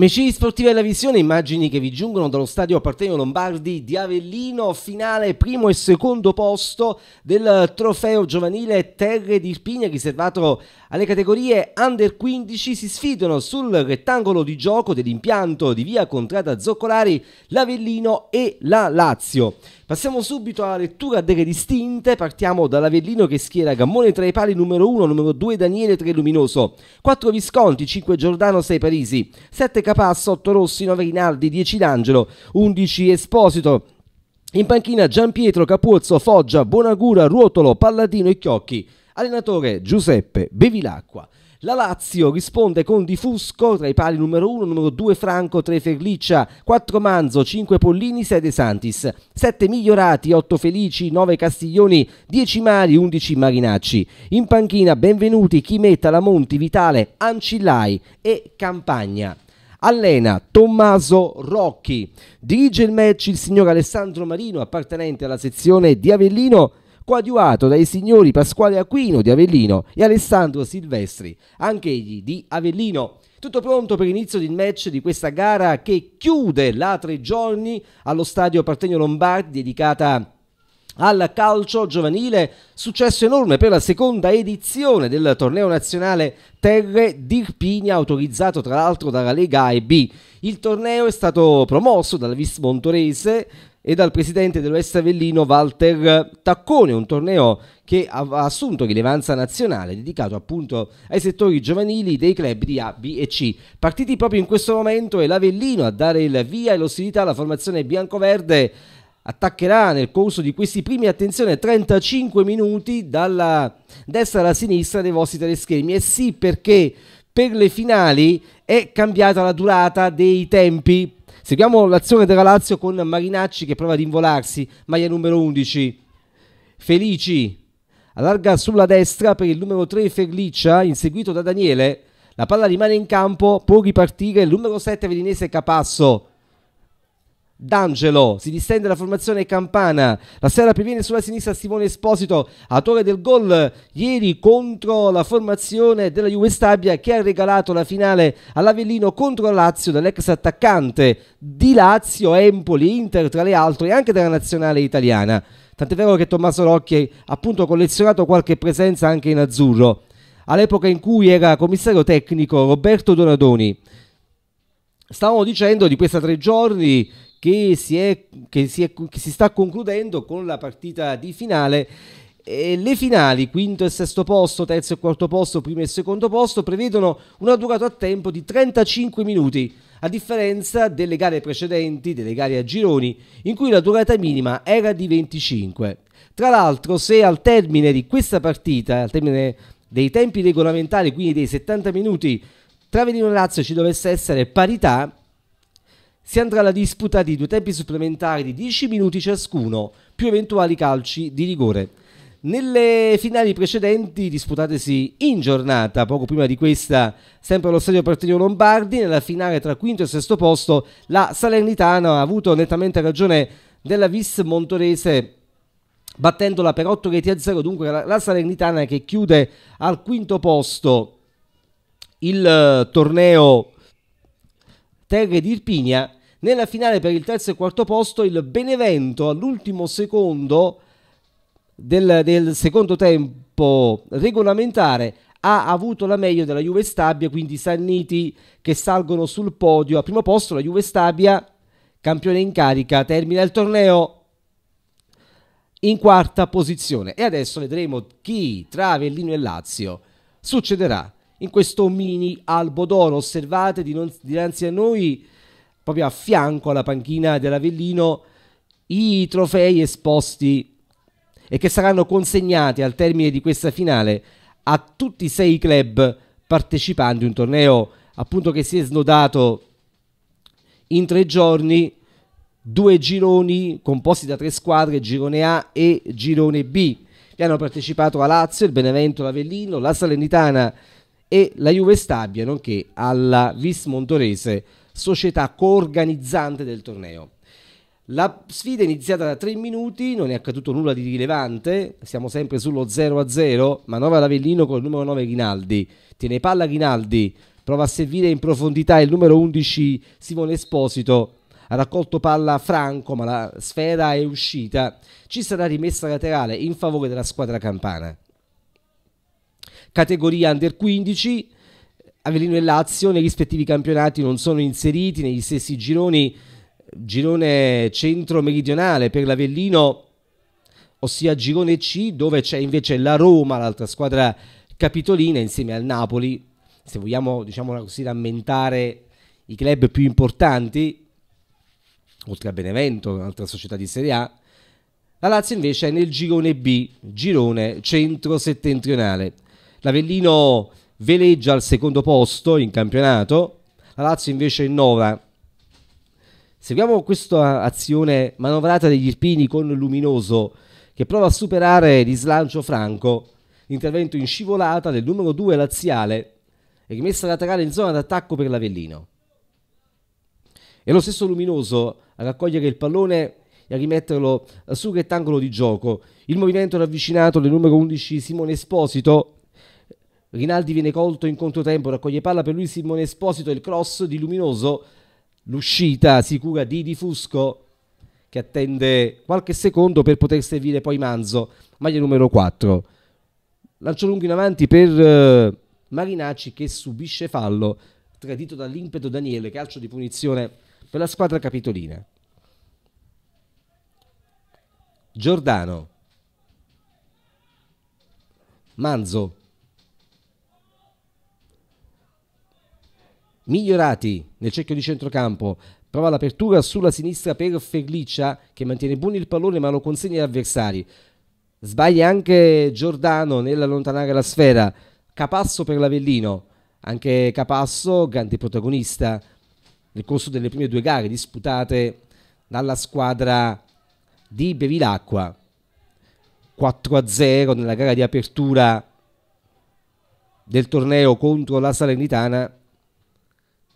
Amici sportivi della Visione, immagini che vi giungono dallo stadio Partenio Lombardi di Avellino, finale primo e secondo posto del trofeo giovanile Terre di Irpigna riservato alle categorie Under 15 si sfidano sul rettangolo di gioco dell'impianto di via Contrada Zoccolari l'Avellino e la Lazio. Passiamo subito alla lettura delle distinte, partiamo dall'Avellino che schiera Gammone tra i pali numero 1, numero 2 Daniele 3 Luminoso, 4 Visconti, 5 Giordano, 6 Parisi, 7 Capassa, 8 Rossi, 9 Rinaldi, 10 D'Angelo, 11 Esposito. In panchina Giampietro, Capuzzo, Foggia, Buonagura, Ruotolo, Palladino e Chiocchi. Allenatore Giuseppe Bevilacqua. La Lazio risponde con Di Fusco tra i pali numero 1, numero 2 Franco, 3 Ferliccia, 4 Manzo, 5 Pollini, 6 De Santis, 7 Migliorati, 8 Felici, 9 Castiglioni, 10 Mari, 11 Marinacci. In panchina benvenuti Chimetta, Lamonti, Vitale, Ancillai e Campagna. Allena Tommaso Rocchi, dirige il match il signor Alessandro Marino appartenente alla sezione di Avellino coadiuvato dai signori Pasquale Aquino di Avellino e Alessandro Silvestri, anche egli di Avellino. Tutto pronto per l'inizio del match di questa gara che chiude la tre giorni allo stadio Partenio Lombardi dedicata a al calcio giovanile. Successo enorme per la seconda edizione del torneo nazionale Terre d'Irpigna, autorizzato tra l'altro dalla Lega A e B. Il torneo è stato promosso dalla Vis Montorese e dal presidente dell'Ovest Avellino Walter Taccone, un torneo che ha assunto rilevanza nazionale, dedicato appunto ai settori giovanili dei club di A, B e C. Partiti proprio in questo momento è l'Avellino a dare il via e l'ostilità alla formazione bianco-verde attaccherà nel corso di questi primi, attenzione, 35 minuti dalla destra alla sinistra dei vostri teleschermi. E sì, perché per le finali è cambiata la durata dei tempi. Seguiamo l'azione della Lazio con Marinacci che prova ad involarsi, maglia numero 11. Felici allarga sulla destra per il numero 3 Ferliccia, inseguito da Daniele. La palla rimane in campo, può ripartire il numero 7 Velinese Capasso. D'Angelo si distende la formazione campana. La sera previene sulla sinistra Simone Esposito, autore del gol ieri contro la formazione della Juve Stabia che ha regalato la finale all'Avellino contro Lazio dall'ex attaccante di Lazio, Empoli, Inter tra le altre e anche della nazionale italiana. Tant'è vero che Tommaso Rocchi ha appunto collezionato qualche presenza anche in azzurro, all'epoca in cui era commissario tecnico Roberto Donadoni. Stavamo dicendo di questi tre giorni che si, è, che, si è, che si sta concludendo con la partita di finale e le finali, quinto e sesto posto, terzo e quarto posto, primo e secondo posto, prevedono una durata a tempo di 35 minuti, a differenza delle gare precedenti, delle gare a gironi, in cui la durata minima era di 25. Tra l'altro, se al termine di questa partita, al termine dei tempi regolamentari, quindi dei 70 minuti, tra Venino e Lazio ci dovesse essere parità, si andrà alla disputa di due tempi supplementari di 10 minuti ciascuno, più eventuali calci di rigore. Nelle finali precedenti, disputatesi in giornata, poco prima di questa, sempre allo stadio Partito Lombardi, nella finale tra quinto e sesto posto, la Salernitana ha avuto nettamente ragione della Vis Montorese battendola per 8 reti a 0, dunque la, la Salernitana che chiude al quinto posto il eh, torneo Terre di Irpinia nella finale per il terzo e quarto posto il Benevento all'ultimo secondo del, del secondo tempo regolamentare ha avuto la meglio della Juve Stabia, quindi Sanniti che salgono sul podio. Al primo posto la Juve Stabia, campione in carica, termina il torneo in quarta posizione. E adesso vedremo chi tra Avellino e Lazio succederà in questo mini albo d'oro. Osservate dinanzi a noi proprio a fianco alla panchina dell'Avellino, i trofei esposti e che saranno consegnati al termine di questa finale a tutti i sei club partecipanti un torneo appunto che si è snodato in tre giorni due gironi composti da tre squadre girone A e girone B che hanno partecipato a Lazio, il Benevento, l'Avellino, la Salernitana e la Juve Stabia nonché alla Vis Montorese società coorganizzante del torneo. La sfida è iniziata da 3 minuti, non è accaduto nulla di rilevante, siamo sempre sullo 0-0, manovra l'Avellino con il numero 9 Rinaldi, tiene palla Rinaldi, prova a servire in profondità il numero 11 Simone Esposito, ha raccolto palla Franco ma la sfera è uscita, ci sarà rimessa laterale in favore della squadra campana. Categoria Under 15, Avellino e Lazio nei rispettivi campionati non sono inseriti negli stessi gironi, girone centro-meridionale per l'Avellino, ossia girone C, dove c'è invece la Roma, l'altra squadra capitolina, insieme al Napoli. Se vogliamo, diciamo così, rammentare i club più importanti, oltre a Benevento, un'altra società di Serie A, la Lazio invece è nel girone B, girone centro-settentrionale. L'Avellino veleggia al secondo posto in campionato, la Lazio invece innova. Seguiamo questa azione manovrata degli Irpini con Luminoso che prova a superare di slancio Franco, intervento in scivolata del numero 2 laziale e rimessa laterale in zona d'attacco per l'Avellino. È lo stesso Luminoso a raccogliere il pallone e a rimetterlo sul rettangolo di gioco. Il movimento ravvicinato del numero 11 Simone Esposito Rinaldi viene colto in controtempo, raccoglie palla per lui Simone Esposito, il cross di Luminoso, l'uscita sicura di Di Fusco che attende qualche secondo per poter servire poi Manzo, maglia numero 4. Lancio lungo in avanti per eh, Marinacci che subisce fallo, tradito dall'impeto Daniele, calcio di punizione per la squadra capitolina. Giordano. Manzo migliorati nel cerchio di centrocampo. Prova l'apertura sulla sinistra per Ferliccia che mantiene buono il pallone ma lo consegna agli avversari. Sbaglia anche Giordano nell'allontanare la sfera. Capasso per l'Avellino. Anche Capasso, grande protagonista nel corso delle prime due gare disputate dalla squadra di Bevilacqua. 4-0 nella gara di apertura del torneo contro la Salernitana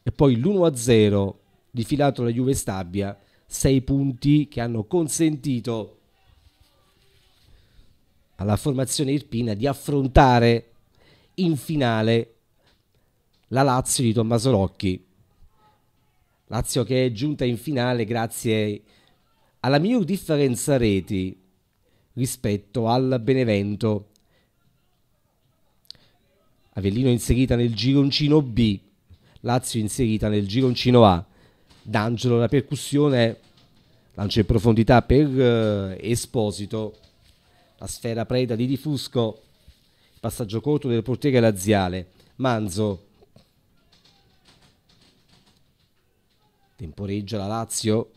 e poi l'1-0 difilato Filato la Juve Stabia, 6 punti che hanno consentito alla formazione irpina di affrontare in finale la Lazio di Tommaso Rocchi. Lazio che è giunta in finale grazie alla miglior differenza reti rispetto al Benevento. Avellino inserita nel gironcino B Lazio inserita nel gironcino A. D'Angelo la percussione, lancio in profondità per eh, Esposito, la sfera preda di Di Fusco, passaggio corto del portiere laziale, Manzo. Temporeggia la Lazio,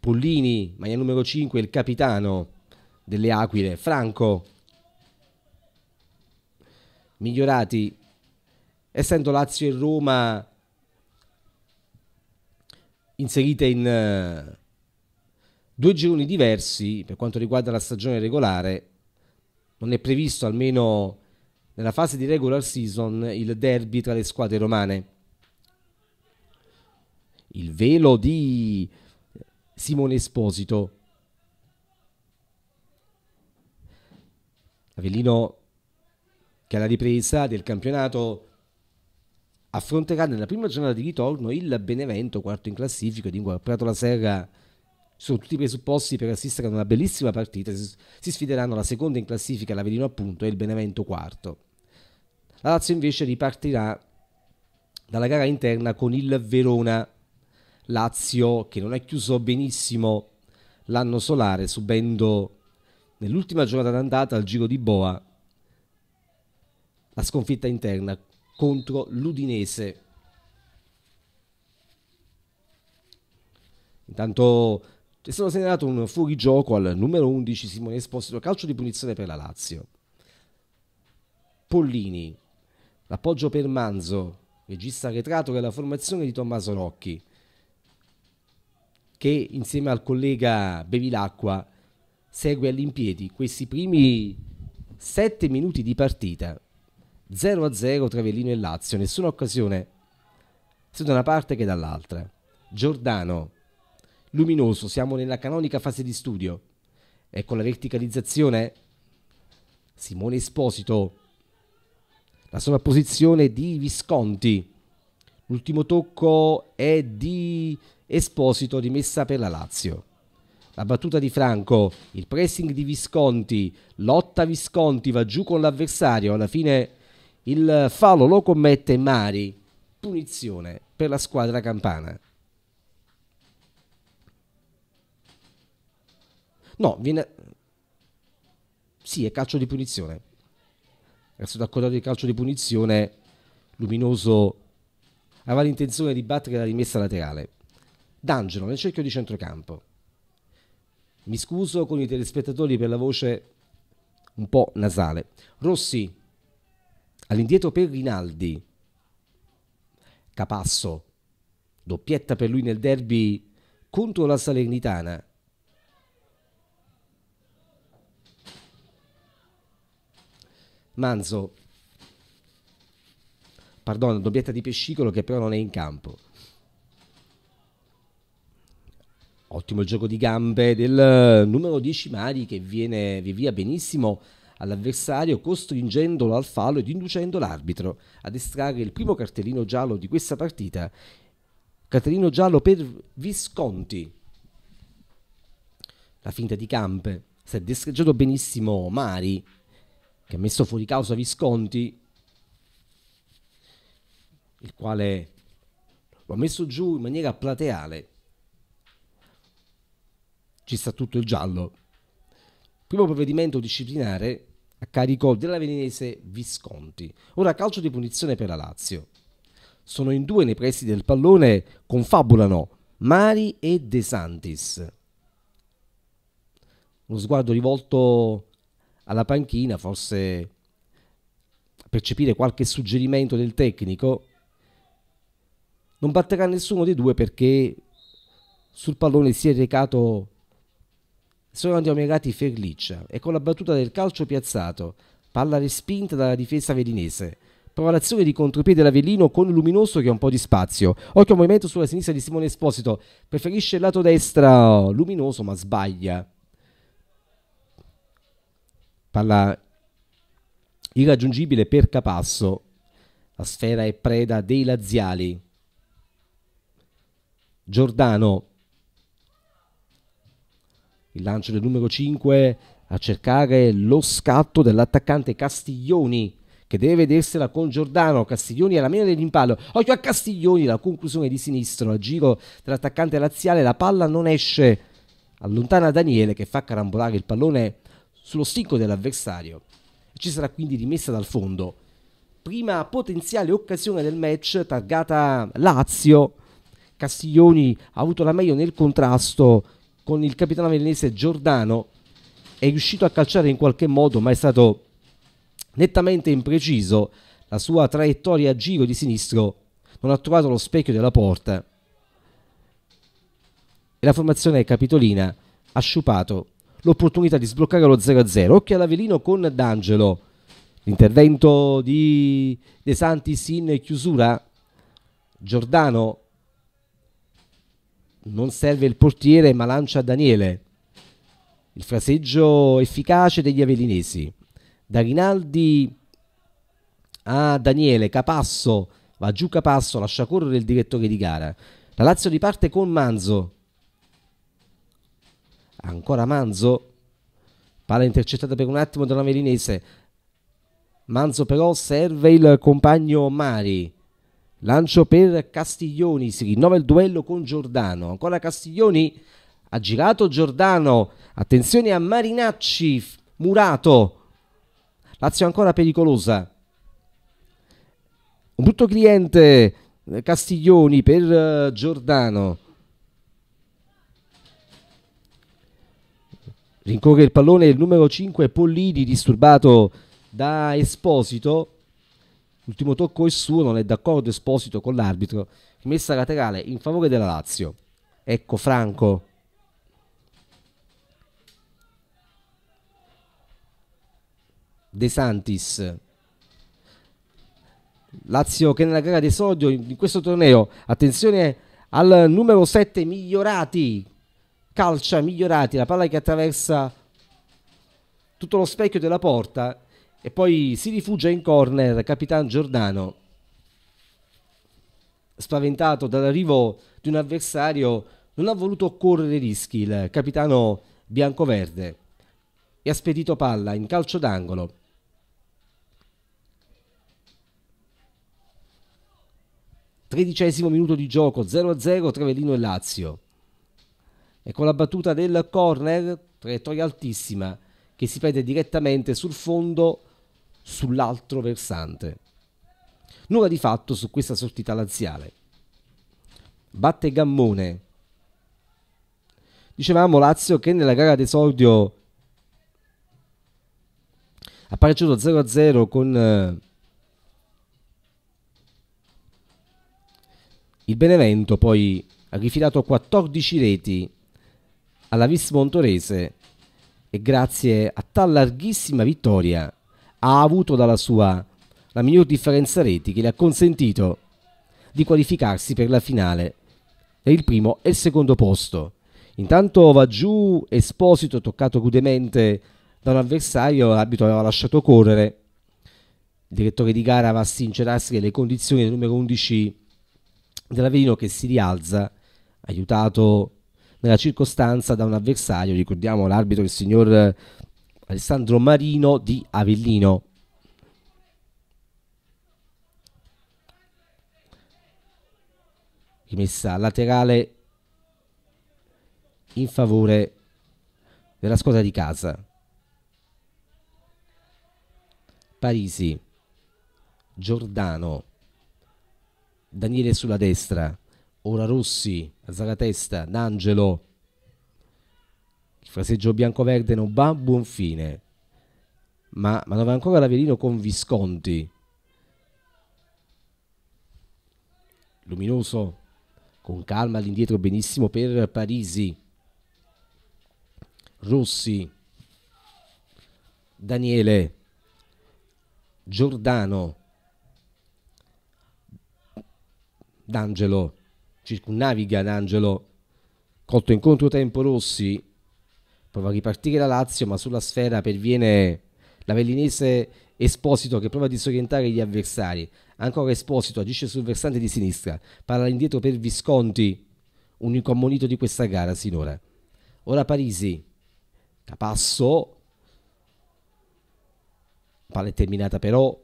Pollini, maglia numero 5, il capitano delle Aquile, Franco. Migliorati essendo Lazio e Roma inserite in eh, due gironi diversi per quanto riguarda la stagione regolare, non è previsto almeno nella fase di regular season il derby tra le squadre romane. Il velo di Simone Esposito. Avellino che alla ripresa del campionato affronterà nella prima giornata di ritorno il Benevento, quarto in classifica, ed Prato la Serra sono tutti i presupposti per assistere a una bellissima partita. Si sfideranno la seconda in classifica, l'Avellino appunto, e il Benevento quarto. La Lazio invece ripartirà dalla gara interna con il Verona. Lazio che non ha chiuso benissimo l'anno solare, subendo nell'ultima giornata d'andata al giro di Boa la sconfitta interna contro l'Udinese. Intanto è stato segnalato un fuorigioco al numero 11 Simone Esposito, calcio di punizione per la Lazio. Pollini, l'appoggio per Manzo, regista arretrato della formazione di Tommaso Rocchi, che insieme al collega Bevilacqua segue all'impiedi questi primi sette minuti di partita. 0-0 tra Velino e Lazio, nessuna occasione sia da una parte che dall'altra. Giordano, luminoso, siamo nella canonica fase di studio. E con la verticalizzazione Simone Esposito, la sovrapposizione di Visconti. L'ultimo tocco è di Esposito rimessa per la Lazio. La battuta di Franco, il pressing di Visconti, lotta Visconti va giù con l'avversario, alla fine il fallo lo commette Mari, punizione per la squadra campana. No, viene... Sì, è calcio di punizione. È stato accordato il calcio di punizione. Luminoso aveva l'intenzione di battere la rimessa laterale. D'Angelo nel cerchio di centrocampo. Mi scuso con i telespettatori per la voce un po' nasale. Rossi All'indietro per Rinaldi, Capasso, doppietta per lui nel derby contro la Salernitana. Manzo, perdono, doppietta di Pescicolo che però non è in campo. Ottimo gioco di gambe del eh, numero 10 Mari che viene, via benissimo all'avversario costringendolo al fallo ed inducendo l'arbitro ad estrarre il primo cartellino giallo di questa partita. Cartellino giallo per Visconti. La finta di Camp. Si è destreggiato benissimo Mari, che ha messo fuori causa Visconti, il quale lo ha messo giù in maniera plateale. Ci sta tutto il giallo. Primo provvedimento disciplinare a carico della Veninese Visconti. Ora calcio di punizione per la Lazio. Sono in due nei pressi del pallone, confabulano Mari e De Santis. Uno sguardo rivolto alla panchina, forse a percepire qualche suggerimento del tecnico. Non batterà nessuno dei due perché sul pallone si è recato sono diomegati Ferliccia e con la battuta del calcio piazzato, palla respinta dalla difesa velinese. Prova l'azione di contropiede dell'Avellino con Luminoso che ha un po' di spazio. Occhio movimento sulla sinistra di Simone Esposito. Preferisce il lato destra Luminoso ma sbaglia. Palla irraggiungibile per Capasso. La sfera è preda dei laziali. Giordano il lancio del numero 5 a cercare lo scatto dell'attaccante Castiglioni che deve vedersela con Giordano, Castiglioni alla meno dell'impallo, occhio a Castiglioni, la conclusione di sinistro, a giro dell'attaccante laziale, la palla non esce, allontana Daniele che fa carambolare il pallone sullo stinco dell'avversario, ci sarà quindi rimessa dal fondo, prima potenziale occasione del match targata Lazio, Castiglioni ha avuto la meglio nel contrasto, con il capitano milanese Giordano è riuscito a calciare in qualche modo ma è stato nettamente impreciso la sua traiettoria a giro di sinistro non ha trovato lo specchio della porta e la formazione capitolina ha sciupato l'opportunità di sbloccare lo 0-0 occhio all'Avelino con D'Angelo l'intervento di De Santis in chiusura Giordano non serve il portiere ma lancia Daniele. Il fraseggio efficace degli Avellinesi. Da Rinaldi a Daniele, Capasso, va giù Capasso, lascia correre il direttore di gara. La Lazio riparte con Manzo. Ancora Manzo. Palla intercettata per un attimo da un Manzo però serve il compagno Mari. Lancio per Castiglioni, si rinnova il duello con Giordano. Ancora Castiglioni, ha girato Giordano. Attenzione a Marinacci, Murato. Lazio ancora pericolosa. Un brutto cliente eh, Castiglioni per eh, Giordano. Rincorre il pallone il numero 5 Pollini disturbato da Esposito. L'ultimo tocco è suo, non è d'accordo Esposito con l'arbitro. Messa laterale in favore della Lazio. Ecco Franco. De Santis. Lazio che nella gara d'esordio in questo torneo, attenzione al numero 7 migliorati, calcia migliorati, la palla che attraversa tutto lo specchio della porta e poi si rifugia in corner Capitan Giordano, spaventato dall'arrivo di un avversario, non ha voluto correre rischi il capitano biancoverde e ha spedito palla in calcio d'angolo. Tredicesimo minuto di gioco 0-0 Trevellino e Lazio. E con la battuta del corner, traiettoria altissima che si prende direttamente sul fondo sull'altro versante. Nulla di fatto su questa sortita laziale. Batte Gammone. Dicevamo Lazio che nella gara d'esordio ha pareggiato 0-0 con eh, il Benevento, poi ha rifilato 14 reti alla Vis Montorese e grazie a tal larghissima vittoria ha avuto dalla sua la miglior differenza reti che le ha consentito di qualificarsi per la finale per il primo e il secondo posto. Intanto va giù Esposito, toccato crudemente da un avversario, l'arbitro aveva lasciato correre. Il direttore di gara va a sincerarsi delle condizioni del numero 11 dell'Averino che si rialza, aiutato nella circostanza da un avversario, ricordiamo l'arbitro il signor Alessandro Marino di Avellino. Rimessa laterale in favore della squadra di casa. Parisi, Giordano, Daniele sulla destra, ora Rossi, alza D'Angelo, il fraseggio bianco-verde non va a buon fine. Ma, ma non va ancora l'Avelino con Visconti. Luminoso, con calma all'indietro, benissimo per Parisi. Rossi, Daniele, Giordano, D'Angelo, circunnaviga D'Angelo, colto in controtempo Rossi, prova a ripartire la Lazio, ma sulla sfera perviene l'avellinese Esposito che prova a disorientare gli avversari. Ancora Esposito agisce sul versante di sinistra, parla indietro per Visconti, unico ammonito di questa gara sinora. Ora Parisi, Capasso, palla è terminata però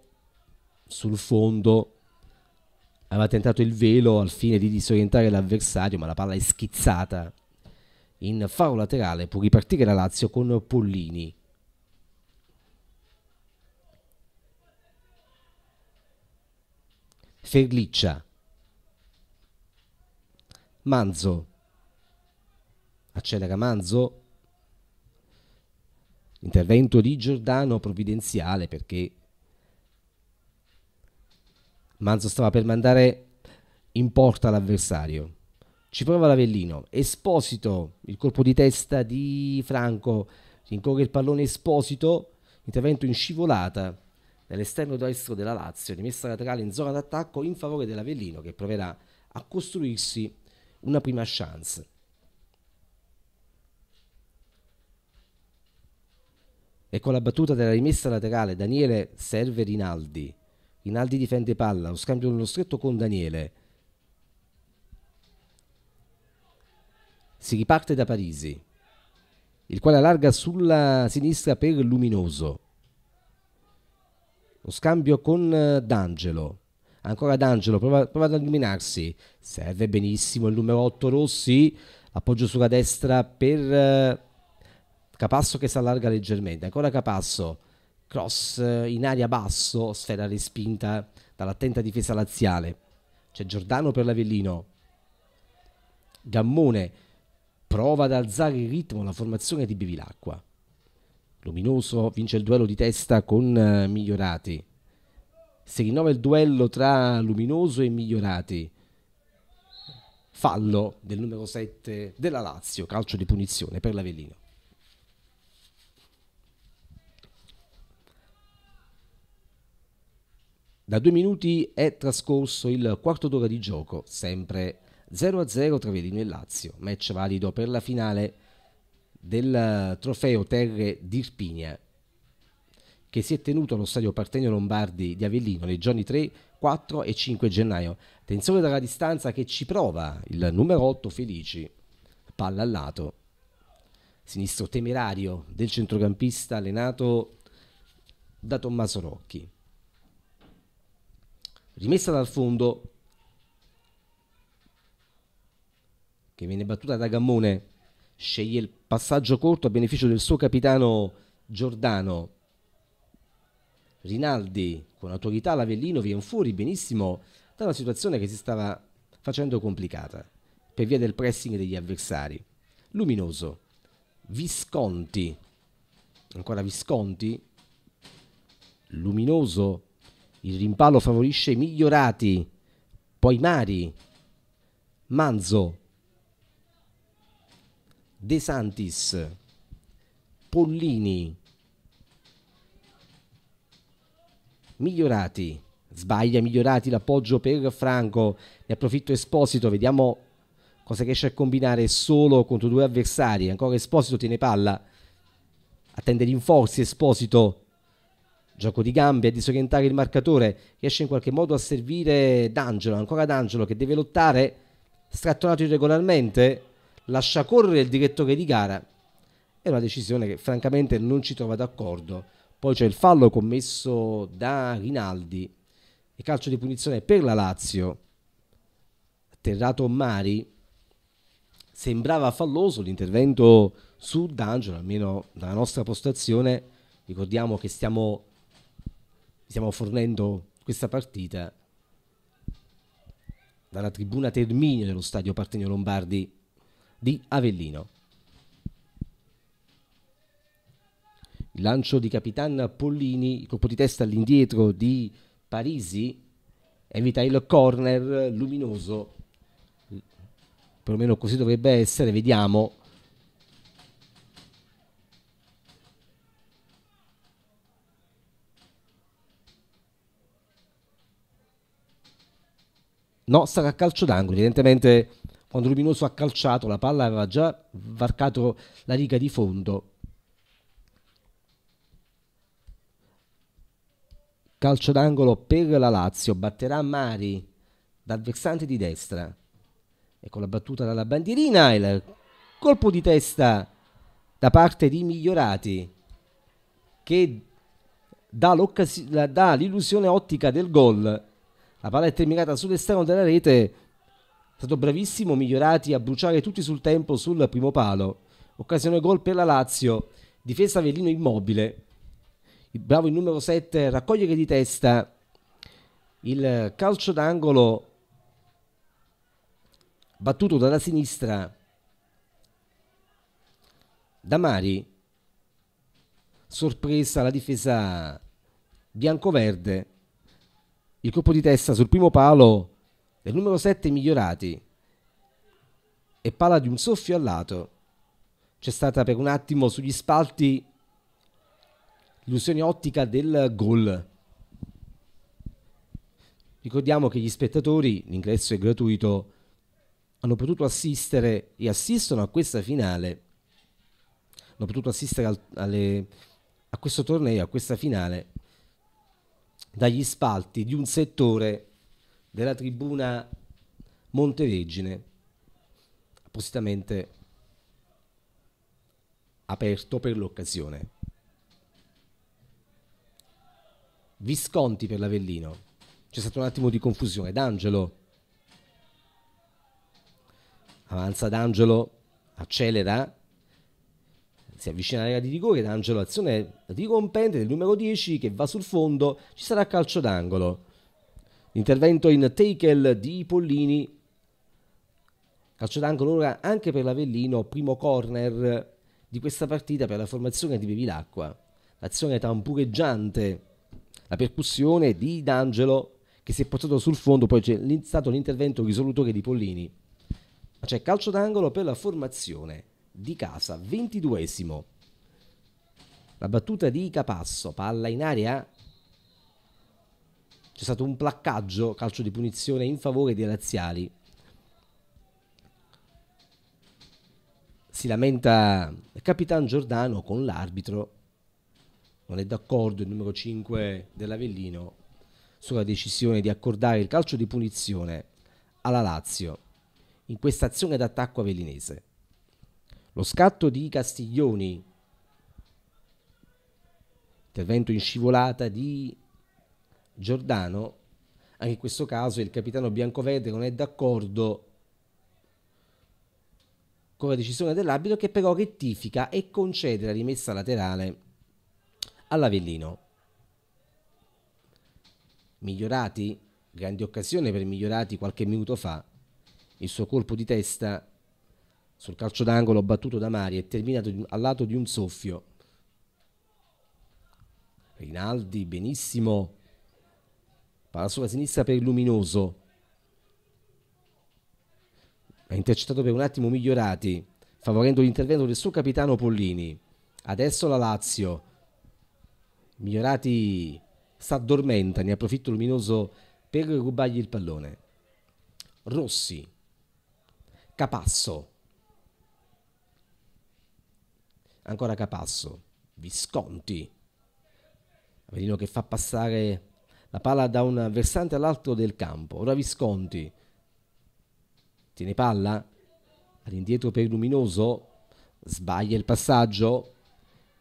sul fondo aveva tentato il velo al fine di disorientare l'avversario ma la palla è schizzata in faro laterale può ripartire la Lazio con Pollini. Ferliccia Manzo accelera Manzo intervento di Giordano provvidenziale perché Manzo stava per mandare in porta l'avversario ci prova l'Avellino, Esposito, il colpo di testa di Franco, rincorre il pallone Esposito, intervento in scivolata dall'esterno destro della Lazio, rimessa laterale in zona d'attacco in favore dell'Avellino che proverà a costruirsi una prima chance. E con la battuta della rimessa laterale Daniele serve Rinaldi. Rinaldi difende palla, lo scambio nello stretto con Daniele. Si riparte da Parisi, il quale allarga sulla sinistra per Luminoso. Lo scambio con eh, D'Angelo. Ancora D'Angelo, prova, prova ad illuminarsi, Serve benissimo il numero 8 Rossi. Appoggio sulla destra per eh, Capasso che si allarga leggermente. Ancora Capasso. Cross eh, in aria basso, sfera respinta dall'attenta difesa laziale. C'è Giordano per l'Avellino. Gammone prova ad alzare il ritmo la formazione di Bevilacqua. Luminoso vince il duello di testa con eh, Migliorati. Si rinnova il duello tra Luminoso e Migliorati. Fallo del numero 7 della Lazio, calcio di punizione per l'Avellino. Da due minuti è trascorso il quarto d'ora di gioco, sempre 0-0 tra Verino e Lazio, match valido per la finale del eh, trofeo Terre d'Irpinia che si è tenuto allo stadio Partenio Lombardi di Avellino nei giorni 3, 4 e 5 gennaio. Attenzione dalla distanza che ci prova il numero 8 Felici, palla al lato. Sinistro temerario del centrocampista allenato da Tommaso Rocchi. Rimessa dal fondo che viene battuta da Gammone, sceglie il passaggio corto a beneficio del suo capitano Giordano. Rinaldi con autorità l'Avellino viene fuori benissimo da una situazione che si stava facendo complicata per via del pressing degli avversari. Luminoso, Visconti, ancora Visconti, Luminoso, il rimpallo favorisce i Migliorati, poi Mari, Manzo, De Santis, Pollini, Migliorati, sbaglia Migliorati l'appoggio per Franco, ne approfitto Esposito, vediamo cosa riesce a combinare solo contro due avversari, ancora Esposito tiene palla, attende rinforzi Esposito, gioco di gambe a disorientare il marcatore, riesce in qualche modo a servire D'Angelo, ancora D'Angelo che deve lottare, strattonato irregolarmente, lascia correre il direttore di gara. È una decisione che francamente non ci trova d'accordo. Poi c'è il fallo commesso da Rinaldi, il calcio di punizione per la Lazio. Atterrato Mari sembrava falloso l'intervento su D'Angelo, almeno dalla nostra postazione. Ricordiamo che stiamo, stiamo fornendo questa partita dalla tribuna Terminio dello stadio Partenio Lombardi di Avellino. Il lancio di Capitan Pollini, colpo di testa all'indietro di Parisi, evita il corner luminoso, perlomeno così dovrebbe essere, vediamo. No, sarà calcio d'angolo, evidentemente quando Luminoso ha calciato, la palla aveva già varcato la riga di fondo. Calcio d'angolo per la Lazio, batterà Mari dal versante di destra. E con la battuta dalla bandierina, il colpo di testa da parte di Migliorati che dà, l'illusione ottica del gol. La palla è terminata sull'esterno della rete stato bravissimo Migliorati a bruciare tutti sul tempo sul primo palo. Occasione gol per la Lazio, difesa Avellino immobile. Il bravo il numero 7 raccogliere di testa il calcio d'angolo battuto dalla sinistra da Mari. Sorpresa la difesa bianco-verde. Il colpo di testa sul primo palo del numero 7 migliorati e palla di un soffio al lato. C'è stata per un attimo sugli spalti l'illusione ottica del gol. Ricordiamo che gli spettatori, l'ingresso è gratuito, hanno potuto assistere e assistono a questa finale, hanno potuto assistere al, alle, a questo torneo, a questa finale, dagli spalti di un settore della tribuna Montevergine, appositamente aperto per l'occasione. Visconti per l'Avellino. C'è stato un attimo di confusione. D'Angelo. Avanza D'Angelo, accelera, si avvicina alla area di rigore. D'Angelo, azione ricompente del numero 10 che va sul fondo. Ci sarà calcio d'angolo. L'intervento in tackle di Pollini. Calcio d'angolo ora anche per l'Avellino, primo corner di questa partita per la formazione di Bevilacqua. L'azione tampureggiante, la percussione di D'Angelo che si è portato sul fondo, poi c'è stato l'intervento risolutore di Pollini. Ma c'è calcio d'angolo per la formazione di casa, ventiduesimo. La battuta di Capasso, palla in aria c'è stato un placcaggio, calcio di punizione in favore dei laziali. Si lamenta il capitano Giordano con l'arbitro, non è d'accordo il numero 5 dell'Avellino sulla decisione di accordare il calcio di punizione alla Lazio in questa azione d'attacco avellinese. Lo scatto di Castiglioni, intervento in scivolata di Giordano, anche in questo caso il capitano biancoverde non è d'accordo con la decisione dell'arbitro che però rettifica e concede la rimessa laterale all'Avellino. Migliorati, grande occasione per Migliorati qualche minuto fa, il suo colpo di testa sul calcio d'angolo battuto da Mari è terminato al lato di un soffio. Rinaldi benissimo palla sua sinistra per il Luminoso Ha intercettato per un attimo Migliorati favorendo l'intervento del suo capitano Pollini adesso la Lazio Migliorati sta addormenta ne approfitto Luminoso per rubargli il pallone Rossi Capasso ancora Capasso Visconti Avellino che fa passare la palla da un versante all'altro del campo. Ora Visconti tiene palla all'indietro per Luminoso, sbaglia il passaggio,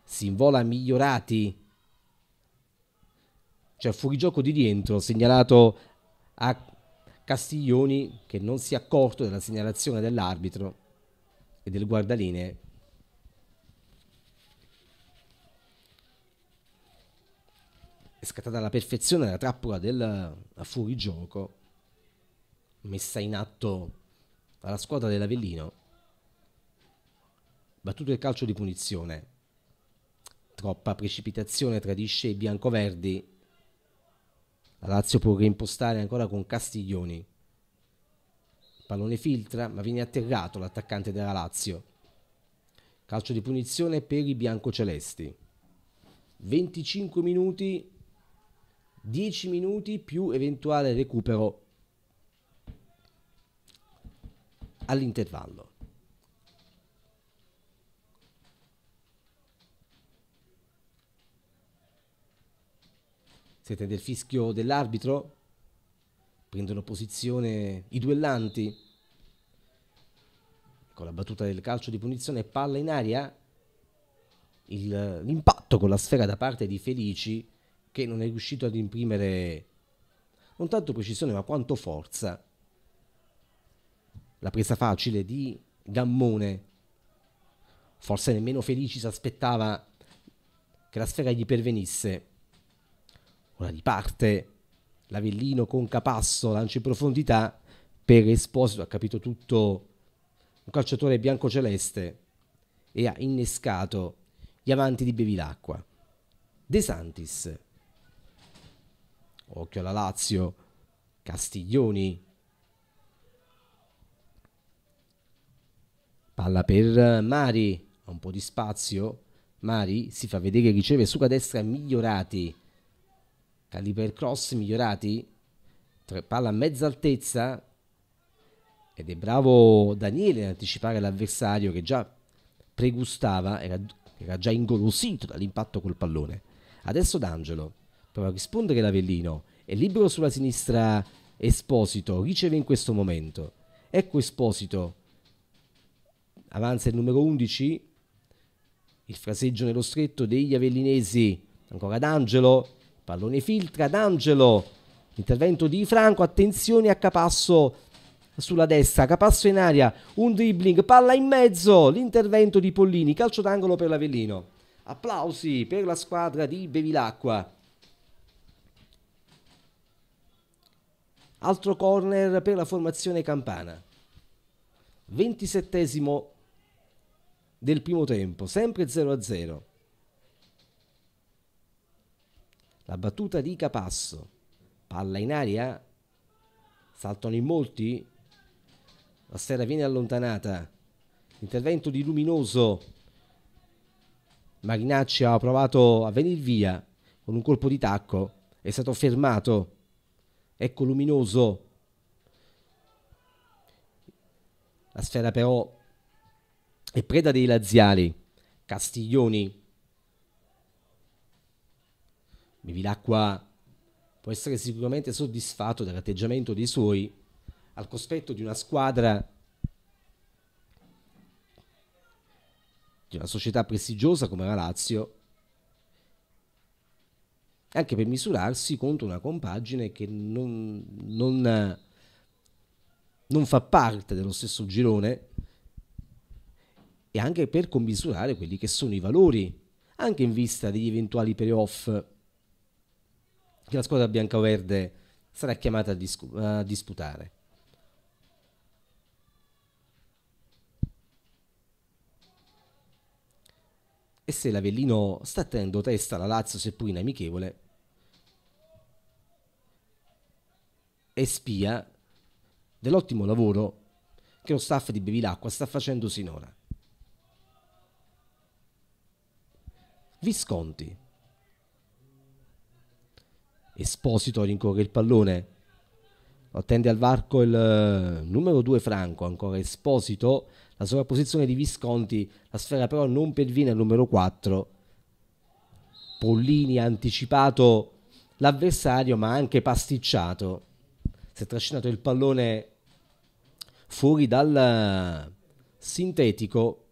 si invola Migliorati. C'è fuorigioco di rientro segnalato a Castiglioni che non si è accorto della segnalazione dell'arbitro e del guardaline scattata alla perfezione la trappola del fuorigioco messa in atto dalla squadra dell'Avellino. Battuto il calcio di punizione. Troppa precipitazione tradisce i biancoverdi. La Lazio può reimpostare ancora con Castiglioni. pallone filtra, ma viene atterrato l'attaccante della Lazio. Calcio di punizione per i biancocelesti. 25 minuti 10 minuti più eventuale recupero all'intervallo. Siete del fischio dell'arbitro? Prendono posizione i duellanti. Con la battuta del calcio di punizione palla in aria. l'impatto con la sfera da parte di Felici che non è riuscito ad imprimere non tanto precisione ma quanto forza. La presa facile di Gammone, forse nemmeno Felici si aspettava che la sfera gli pervenisse. Ora di parte l'Avellino con Capasso lancio in profondità per Esposito, ha capito tutto un calciatore bianco-celeste e ha innescato gli avanti di Bevilacqua. De Santis occhio alla Lazio, Castiglioni, palla per Mari, ha un po' di spazio, Mari si fa vedere che riceve sulla destra migliorati, caliber cross migliorati, tre, palla a mezza altezza ed è bravo Daniele ad anticipare l'avversario che già pregustava, era, era già ingolosito dall'impatto col pallone. Adesso D'Angelo Prova a rispondere l'Avellino. È libero sulla sinistra Esposito, riceve in questo momento. Ecco Esposito. Avanza il numero 11. Il fraseggio nello stretto degli avellinesi. Ancora D'Angelo. Pallone filtra D'Angelo. Intervento di Franco. Attenzione a Capasso sulla destra. Capasso in aria. Un dribbling. Palla in mezzo. L'intervento di Pollini. Calcio d'angolo per l'Avellino. Applausi per la squadra di Bevilacqua. altro corner per la formazione campana. 27 del primo tempo, sempre 0-0. La battuta di Capasso, palla in aria, saltano in molti, la sera viene allontanata, intervento di Luminoso, Marinacci ha provato a venire via con un colpo di tacco, è stato fermato ecco luminoso. La sfera però è preda dei laziali, Castiglioni. Bevilacqua può essere sicuramente soddisfatto dell'atteggiamento dei suoi al cospetto di una squadra di una società prestigiosa come la Lazio anche per misurarsi contro una compagine che non, non, non fa parte dello stesso girone e anche per commisurare quelli che sono i valori, anche in vista degli eventuali playoff che la squadra biancaverde sarà chiamata a, dis a disputare. e se l'Avellino sta tenendo testa alla Lazio seppur inamichevole è spia dell'ottimo lavoro che lo staff di Bevilacqua sta facendo sinora. Visconti. Esposito rincorre il pallone. Lo attende al varco il eh, numero 2 Franco, ancora Esposito. La sovrapposizione di Visconti, la sfera però non perviene al numero 4. Pollini ha anticipato l'avversario ma anche pasticciato si è trascinato il pallone fuori dal eh, sintetico,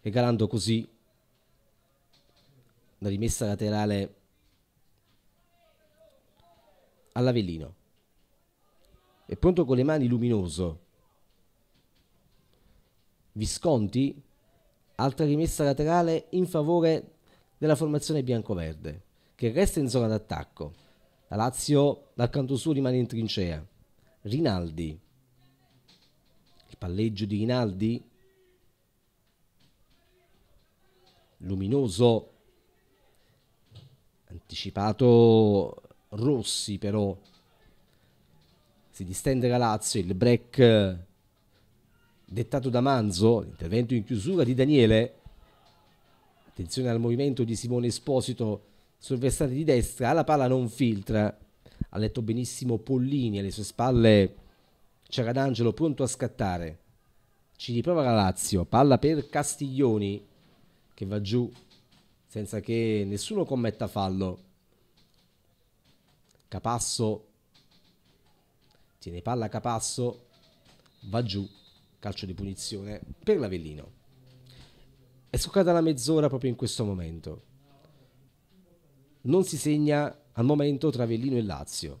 regalando così la rimessa laterale all'Avellino. È pronto con le mani luminoso. Visconti, altra rimessa laterale in favore della formazione bianco-verde, che resta in zona d'attacco. La Lazio dal canto suo rimane in trincea. Rinaldi. Il palleggio di Rinaldi. Luminoso. Anticipato Rossi però. Si distende la Lazio, il break dettato da Manzo, Intervento in chiusura di Daniele. Attenzione al movimento di Simone Esposito sul versante di destra, la palla non filtra, ha letto benissimo Pollini, alle sue spalle c'era D'Angelo pronto a scattare, ci riprova la Lazio, palla per Castiglioni che va giù senza che nessuno commetta fallo. Capasso tiene palla Capasso, va giù, calcio di punizione per l'Avellino. È scoccata la mezz'ora proprio in questo momento non si segna al momento tra Travellino e Lazio.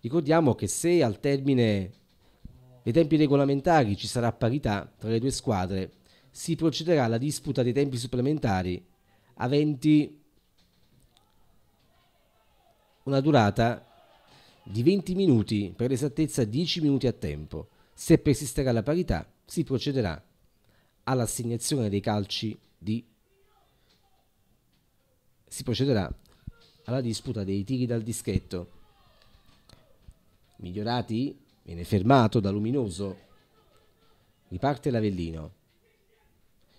Ricordiamo che se al termine dei tempi regolamentari ci sarà parità tra le due squadre, si procederà alla disputa dei tempi supplementari aventi una durata di 20 minuti, per l'esattezza 10 minuti a tempo. Se persisterà la parità, si procederà all'assegnazione dei calci di si procederà alla disputa dei tiri dal dischetto. Migliorati viene fermato da Luminoso. Riparte l'Avellino.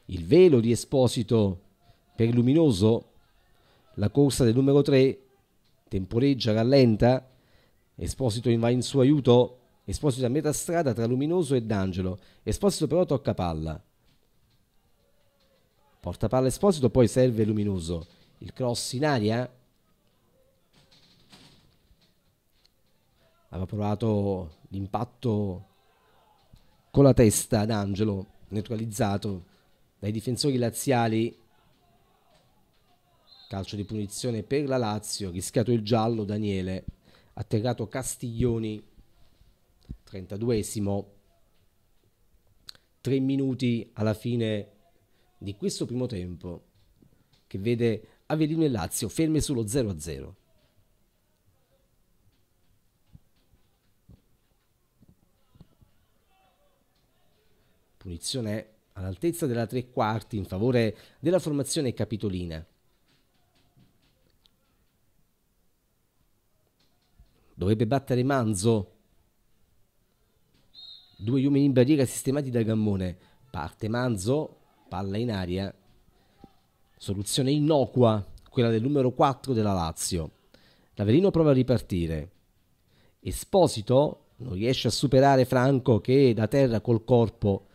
Il velo di Esposito per Luminoso. La corsa del numero 3 temporeggia, rallenta. Esposito va in suo aiuto. Esposito a metà strada tra Luminoso e D'Angelo. Esposito però tocca palla. Porta palla Esposito, poi serve Luminoso. Il cross in aria aveva provato l'impatto con la testa d'Angelo neutralizzato dai difensori laziali calcio di punizione per la Lazio rischiato il giallo Daniele atterrato Castiglioni 32esimo 3 minuti alla fine di questo primo tempo che vede Avellino e Lazio ferme sullo 0-0 punizione all'altezza della tre quarti in favore della formazione capitolina. Dovrebbe battere Manzo. Due uomini in barriera sistemati da Gammone. Parte Manzo, palla in aria. Soluzione innocua, quella del numero 4 della Lazio. Laverino prova a ripartire. Esposito non riesce a superare Franco che da terra col corpo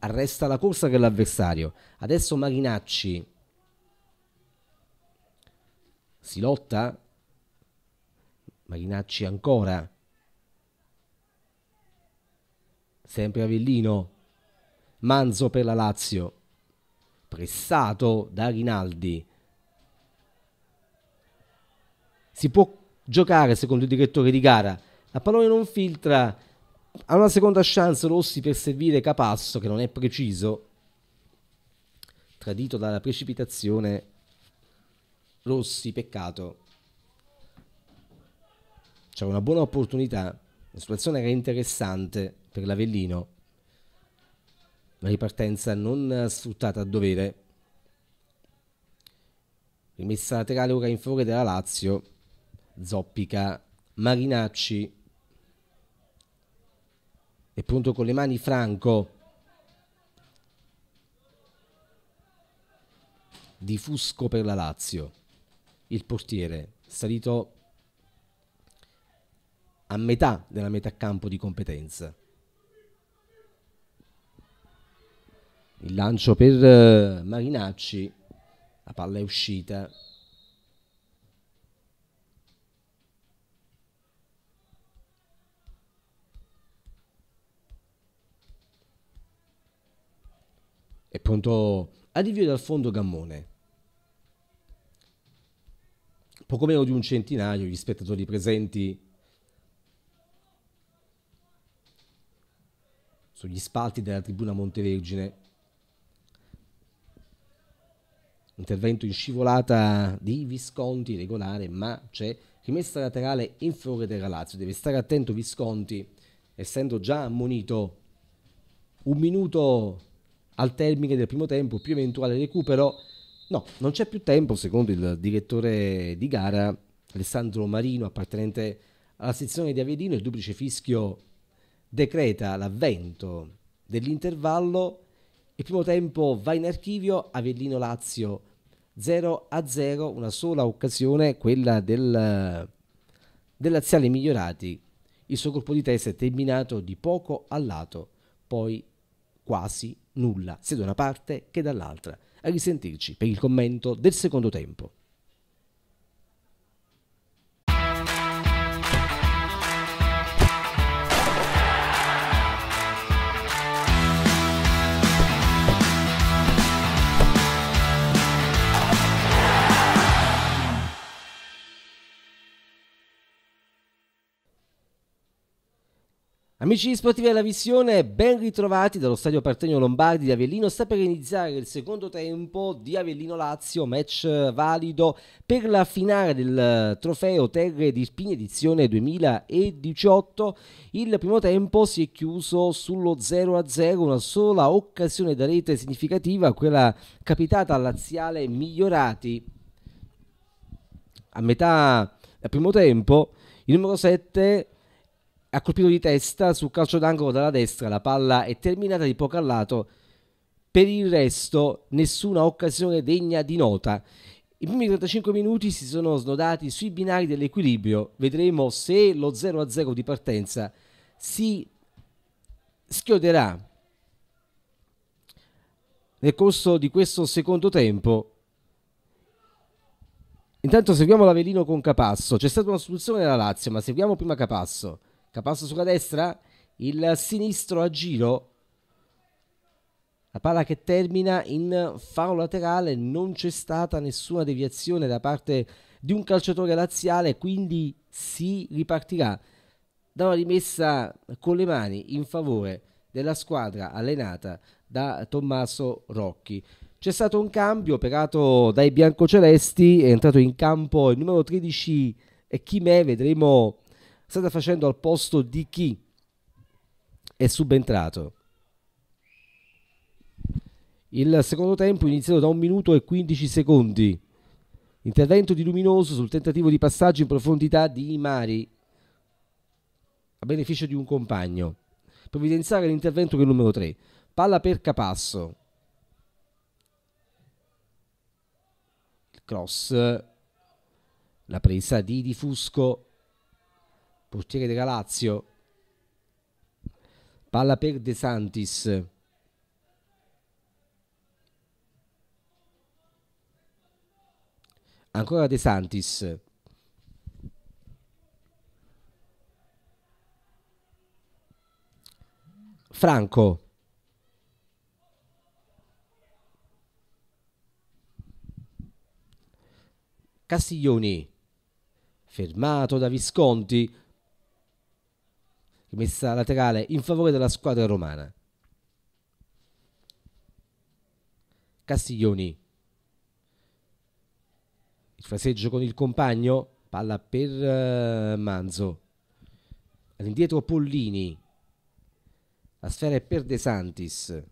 arresta la corsa che l'avversario. Adesso Marinacci si lotta. Marinacci ancora. Sempre Avellino. Manzo per la Lazio. Pressato da Rinaldi. Si può giocare secondo il direttore di gara. La pallone non filtra ha una seconda chance Rossi per servire Capasso che non è preciso tradito dalla precipitazione Rossi peccato c'è una buona opportunità la situazione era interessante per l'Avellino la ripartenza non sfruttata a dovere rimessa laterale ora in favore della Lazio Zoppica Marinacci e pronto con le mani Franco. Di Fusco per la Lazio. Il portiere salito a metà della metà campo di competenza. Il lancio per eh, Marinacci, la palla è uscita, E pronto a dividere dal fondo Gammone. Poco meno di un centinaio gli spettatori presenti sugli spalti della tribuna Montevergine. Intervento in scivolata di Visconti, regolare, ma c'è rimessa laterale in favore del Lazio. Deve stare attento Visconti, essendo già ammonito. Un minuto al termine del primo tempo più eventuale recupero. No, non c'è più tempo, secondo il direttore di gara Alessandro Marino, appartenente alla sezione di Avedino, il duplice fischio decreta l'avvento dell'intervallo. Il primo tempo va in archivio, Avellino-Lazio 0 a 0, una sola occasione, quella del, del Laziale Migliorati. Il suo colpo di testa è terminato di poco a lato, poi quasi nulla sia da una parte che dall'altra. A risentirci per il commento del secondo tempo. Amici di Sportivi alla Visione, ben ritrovati dallo stadio Partenio Lombardi di Avellino. Sta per iniziare il secondo tempo di Avellino Lazio, match valido per la finale del eh, trofeo Terre di Spini edizione 2018. Il primo tempo si è chiuso sullo 0-0, una sola occasione da rete significativa, quella capitata al laziale Migliorati. A metà del eh, primo tempo, il numero 7 ha colpito di testa sul calcio d'angolo dalla destra, la palla è terminata di poco al lato, per il resto nessuna occasione degna di nota. I primi 35 minuti si sono snodati sui binari dell'equilibrio, vedremo se lo 0-0 di partenza si schioderà nel corso di questo secondo tempo. Intanto seguiamo l'Avelino con Capasso, c'è stata una soluzione della Lazio, ma seguiamo prima Capasso Capasso sulla destra, il sinistro a giro. La palla che termina in faro laterale, non c'è stata nessuna deviazione da parte di un calciatore laziale, quindi si ripartirà da una rimessa con le mani in favore della squadra allenata da Tommaso Rocchi. C'è stato un cambio operato dai biancocelesti, è entrato in campo il numero 13 Chimè, vedremo state facendo al posto di chi è subentrato. Il secondo tempo iniziato da un minuto e 15 secondi. Intervento di Luminoso sul tentativo di passaggio in profondità di Imari a beneficio di un compagno. Provvidenziale l'intervento che è il numero 3. Palla per Capasso. Il cross. La presa di Di Fusco portiere della Lazio palla per De Santis ancora De Santis Franco Castiglioni fermato da Visconti rimessa laterale in favore della squadra romana. Castiglioni. Il fraseggio con il compagno, palla per eh, Manzo. All'indietro Pollini. La sfera è per De Santis.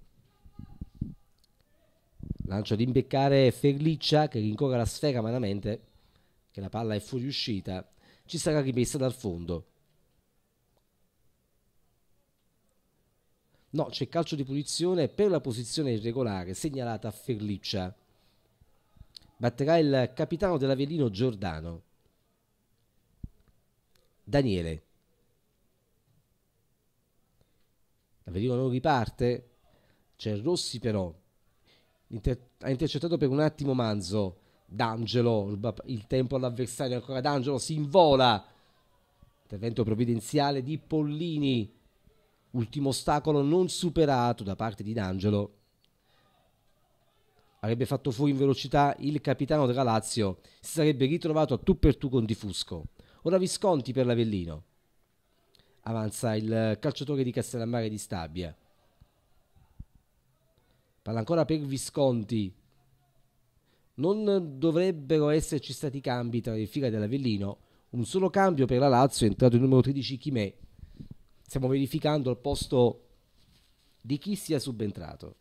Lancio ad imbeccare Ferliccia che rincorre la sfera malamente, che la palla è fuoriuscita. Ci sarà rimessa dal fondo. No, c'è calcio di punizione per la posizione irregolare segnalata a Ferliccia. Batterà il capitano dell'Avellino Giordano. Daniele. L'Avellino non riparte. C'è Rossi però. Inter ha intercettato per un attimo Manzo. D'Angelo, il tempo all'avversario ancora D'Angelo, si invola. Intervento provvidenziale di Pollini ultimo ostacolo non superato da parte di D'Angelo avrebbe fatto fuori in velocità il capitano della Lazio, si sarebbe ritrovato a tu per tu con Di Fusco. Ora Visconti per l'Avellino. Avanza il calciatore di Castellammare di Stabia. Parla ancora per Visconti. Non dovrebbero esserci stati cambi tra le fila dell'Avellino. Un solo cambio per la Lazio è entrato il numero 13 Chimè stiamo verificando al posto di chi sia subentrato.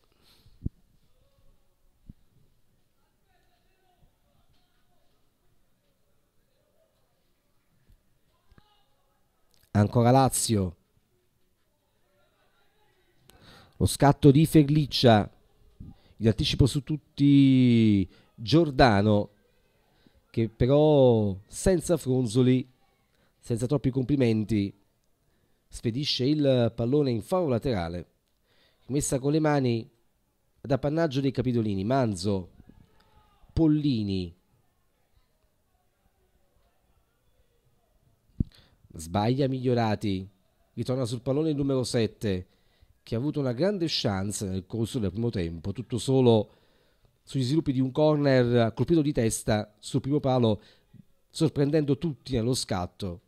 Ancora Lazio. Lo scatto di Ferliccia. In anticipo su tutti Giordano che però senza fronzoli, senza troppi complimenti spedisce il pallone in foro laterale, messa con le mani ad appannaggio dei capitolini, Manzo, Pollini, sbaglia Migliorati, ritorna sul pallone numero 7, che ha avuto una grande chance nel corso del primo tempo, tutto solo sugli sviluppi di un corner colpito di testa sul primo palo, sorprendendo tutti nello scatto.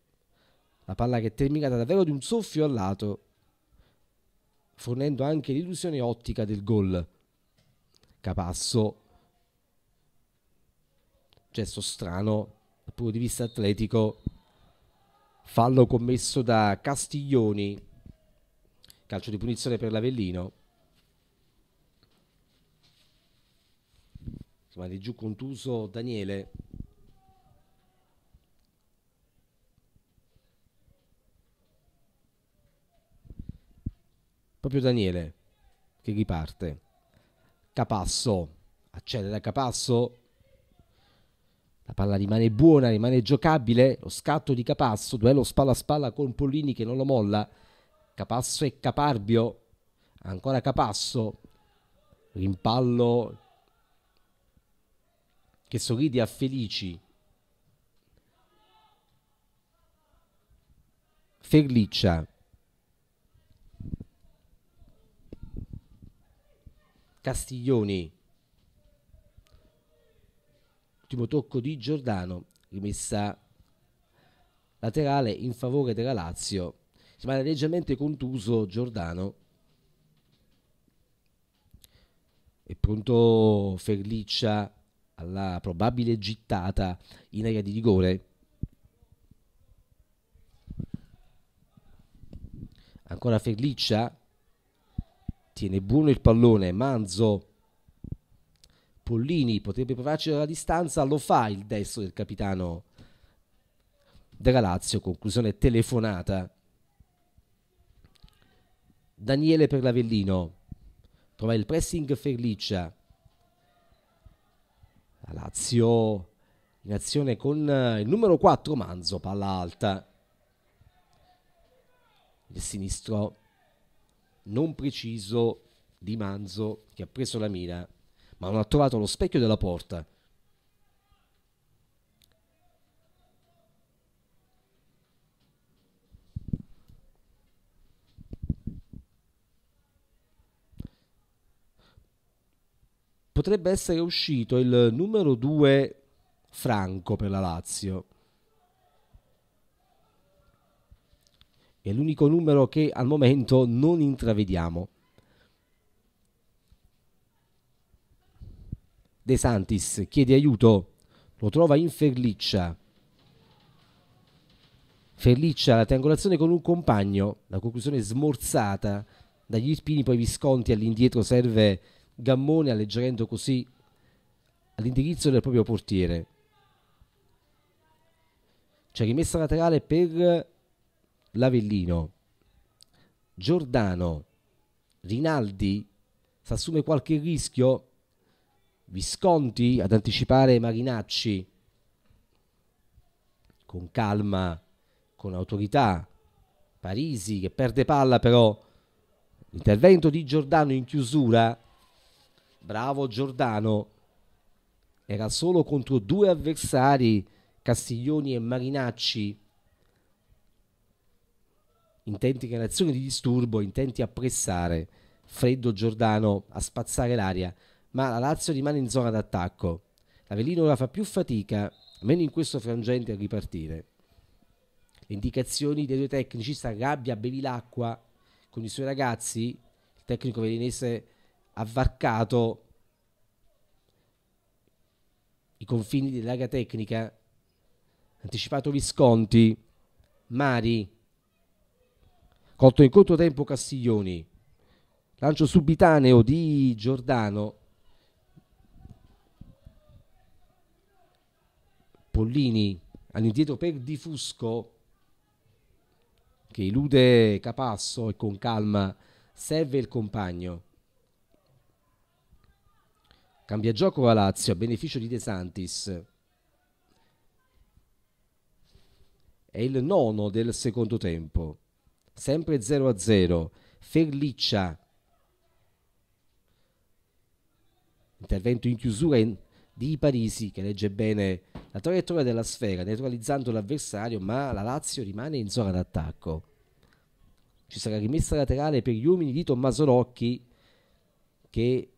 La palla che è terminata davvero di un soffio al lato, fornendo anche l'illusione ottica del gol. Capasso, gesto strano dal punto di vista atletico, fallo commesso da Castiglioni, calcio di punizione per l'Avellino. Insomma, di giù contuso Daniele proprio Daniele che riparte. Capasso, accede da Capasso, la palla rimane buona, rimane giocabile, lo scatto di Capasso, duello spalla a spalla con Pollini che non lo molla, Capasso e Caparbio, ancora Capasso, rimpallo che sorride a Felici. Ferliccia Castiglioni. Ultimo tocco di Giordano, rimessa laterale in favore della Lazio. Rimane leggermente contuso Giordano. È pronto Ferliccia alla probabile gittata in area di rigore. Ancora Ferliccia tiene buono il pallone, Manzo, Pollini potrebbe provarci dalla distanza, lo fa il destro del capitano della Lazio, conclusione telefonata. Daniele per l'Avellino, trova il pressing Ferliccia, la Lazio in azione con il numero 4 Manzo, palla alta, il sinistro non preciso di Manzo che ha preso la mira, ma non ha trovato lo specchio della porta. Potrebbe essere uscito il numero 2 Franco per la Lazio. È l'unico numero che al momento non intravediamo. De Santis chiede aiuto, lo trova in Ferliccia. Ferliccia la triangolazione con un compagno, la conclusione smorzata dagli spini poi Visconti all'indietro serve Gammone alleggerendo così all'indirizzo del proprio portiere. C'è rimessa laterale per Lavellino, Giordano, Rinaldi, si assume qualche rischio? Visconti ad anticipare Marinacci con calma, con autorità. Parisi che perde palla però. Intervento di Giordano in chiusura. Bravo Giordano. Era solo contro due avversari, Castiglioni e Marinacci intenti in l'azione di disturbo, intenti a pressare Freddo Giordano, a spazzare l'aria, ma la Lazio rimane in zona d'attacco. L'Avellino ora fa più fatica, almeno in questo frangente, a ripartire. Le indicazioni dei due tecnici, sta rabbia, arrabbia Bevilacqua con i suoi ragazzi, il tecnico velinese ha varcato i confini dell'area tecnica, anticipato Visconti, Mari, Colto in controtempo Castiglioni, lancio subitaneo di Giordano, Pollini all'indietro per Di Fusco che elude Capasso e con calma serve il compagno. Cambia gioco a Lazio a beneficio di De Santis. È il nono del secondo tempo sempre 0 a 0. Ferliccia, intervento in chiusura in, di Parisi che legge bene la traiettoria della sfera, neutralizzando l'avversario, ma la Lazio rimane in zona d'attacco. Ci sarà rimessa laterale per gli uomini di Tommaso Locchi che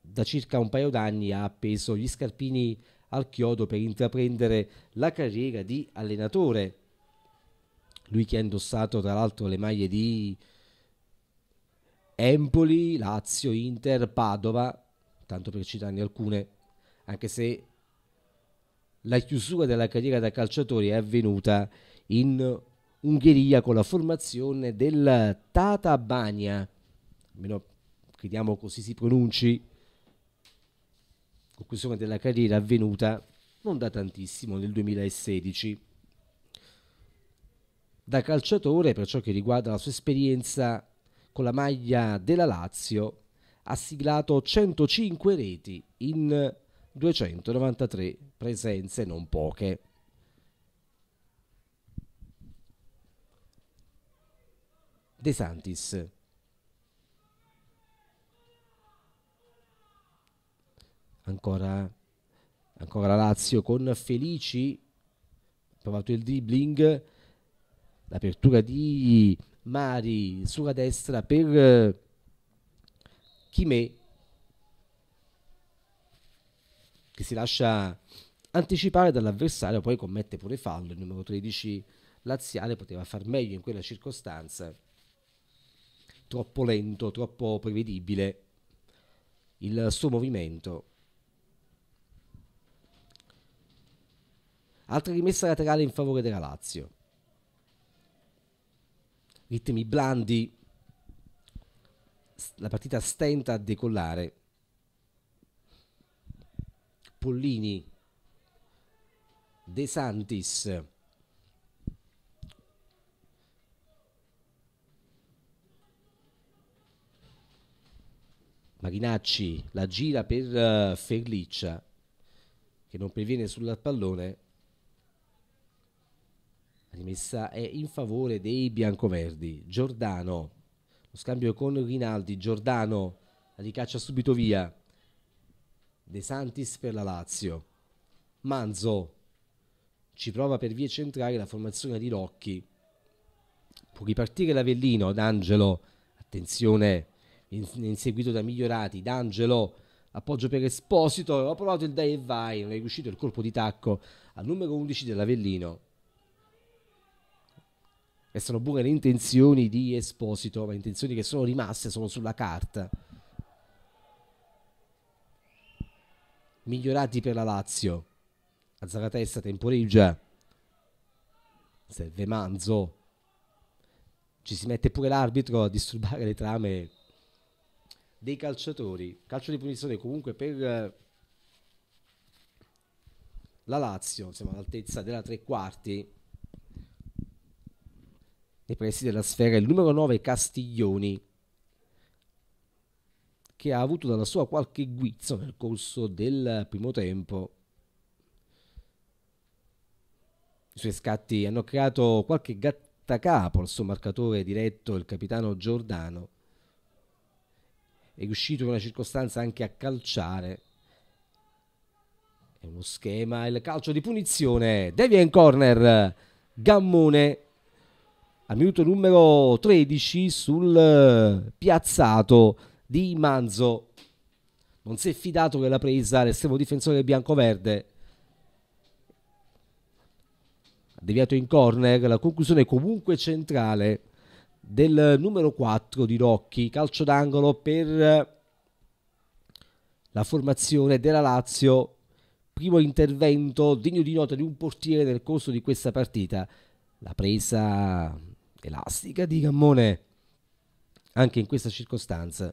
da circa un paio d'anni ha appeso gli scarpini al chiodo per intraprendere la carriera di allenatore lui che ha indossato tra l'altro le maglie di Empoli, Lazio, Inter, Padova, tanto per citarne alcune, anche se la chiusura della carriera da calciatore è avvenuta in Ungheria con la formazione del Tata Bagna, almeno crediamo così si pronunci, conclusione della carriera avvenuta non da tantissimo nel 2016 da calciatore per ciò che riguarda la sua esperienza con la maglia della Lazio, ha siglato 105 reti in 293 presenze, non poche. De Santis. Ancora, ancora la Lazio con Felici, ha provato il dribbling, l'apertura di Mari sulla destra per eh, Chimè che si lascia anticipare dall'avversario, poi commette pure fallo, il numero 13 laziale poteva far meglio in quella circostanza, troppo lento, troppo prevedibile il suo movimento. Altra rimessa laterale in favore della Lazio ritmi blandi, la partita stenta a decollare. Pollini, De Santis, Marinacci la gira per uh, Ferliccia che non previene sul pallone rimessa è in favore dei biancoverdi. Giordano, lo scambio con Rinaldi, Giordano la ricaccia subito via. De Santis per la Lazio. Manzo ci prova per vie centrali la formazione di Rocchi. Può ripartire l'Avellino, D'Angelo, attenzione, inseguito da Migliorati, D'Angelo, appoggio per Esposito, ho provato il dai e vai, non è riuscito il colpo di tacco al numero 11 dell'Avellino e sono pure le intenzioni di Esposito, le intenzioni che sono rimaste, sono sulla carta. Migliorati per la Lazio, A Azzaratesta temporeggia, serve Manzo, ci si mette pure l'arbitro a disturbare le trame dei calciatori. Calcio di punizione comunque per eh, la Lazio, siamo all'altezza della tre quarti nei pressi della sfera il numero 9 Castiglioni, che ha avuto dalla sua qualche guizzo nel corso del primo tempo. I suoi scatti hanno creato qualche gattacapo al suo marcatore diretto, il capitano Giordano. È riuscito in una circostanza anche a calciare. È uno schema, il calcio di punizione. Devian corner, Gammone al minuto numero 13 sul eh, piazzato di Manzo. Non si è fidato della presa l'estremo difensore bianco-verde. Ha deviato in corner, la conclusione comunque centrale del numero 4 di Rocchi, calcio d'angolo per eh, la formazione della Lazio, primo intervento degno di nota di un portiere nel corso di questa partita. La presa elastica di Gammone anche in questa circostanza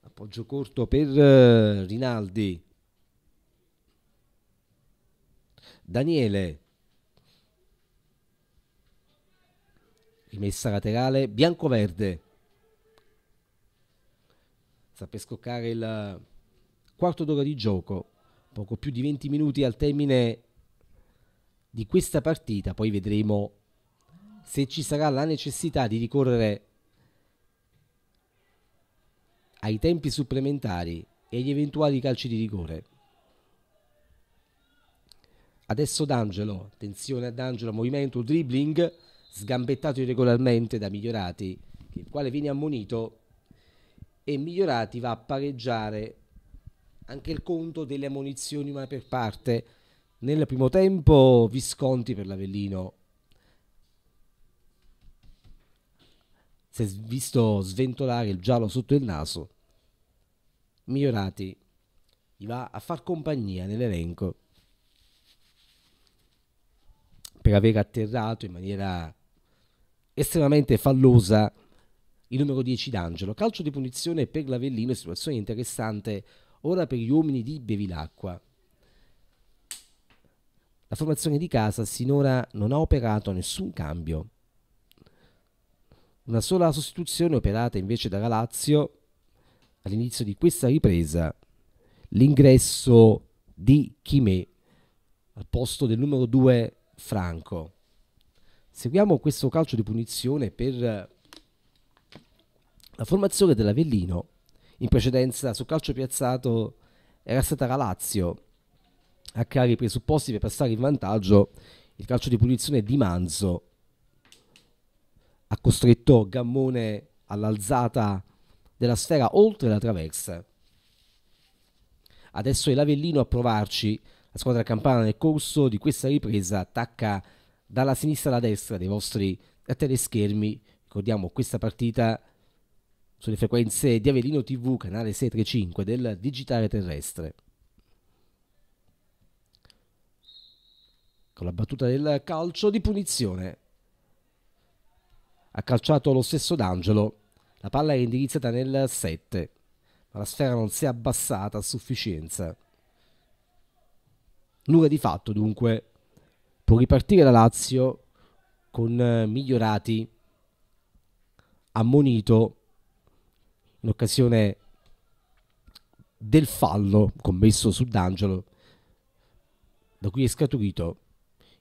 appoggio corto per eh, Rinaldi Daniele rimessa laterale bianco-verde sta per scoccare il quarto d'ora di gioco poco più di 20 minuti al termine di questa partita poi vedremo se ci sarà la necessità di ricorrere ai tempi supplementari e agli eventuali calci di rigore. Adesso D'Angelo, attenzione a D'Angelo, movimento, dribbling, sgambettato irregolarmente da Migliorati, il quale viene ammonito e Migliorati va a pareggiare anche il conto delle ammonizioni una per parte. Nel primo tempo Visconti per l'Avellino si è visto sventolare il giallo sotto il naso. Migliorati gli va a far compagnia nell'elenco per aver atterrato in maniera estremamente fallosa il numero 10 d'Angelo. Calcio di punizione per l'Avellino situazione interessante ora per gli uomini di Bevilacqua. La formazione di casa sinora non ha operato nessun cambio. Una sola sostituzione operata invece dalla Lazio all'inizio di questa ripresa, l'ingresso di Chimè al posto del numero 2 Franco. Seguiamo questo calcio di punizione per eh, la formazione dell'Avellino. In precedenza sul calcio piazzato era stata la Lazio a creare i presupposti per passare in vantaggio il calcio di punizione di Manzo ha costretto Gammone all'alzata della sfera oltre la traversa. Adesso è l'Avellino a provarci. La squadra campana nel corso di questa ripresa attacca dalla sinistra alla destra dei vostri teleschermi. Ricordiamo questa partita sulle frequenze di Avellino TV, canale 635 del digitale terrestre. Con la battuta del calcio di punizione. Ha calciato lo stesso D'Angelo. La palla era indirizzata nel 7, ma la sfera non si è abbassata a sufficienza. Nulla di fatto dunque. Può ripartire la Lazio con eh, migliorati ammonito in occasione del fallo commesso su D'Angelo, da cui è scaturito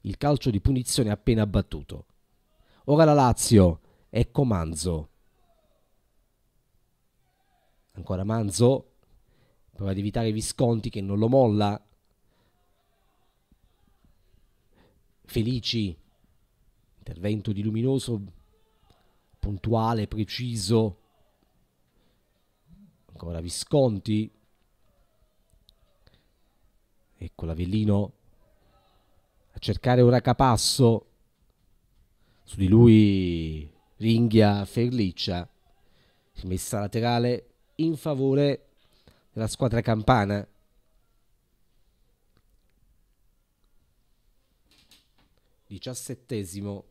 il calcio di punizione appena abbattuto. Ora la Lazio Ecco Manzo. Ancora Manzo, prova ad evitare Visconti che non lo molla. Felici, intervento di Luminoso, puntuale, preciso. Ancora Visconti. Ecco l'Avellino a cercare ora Capasso. Su di lui ringhia Ferliccia, rimessa laterale in favore della squadra campana. Diciassettesimo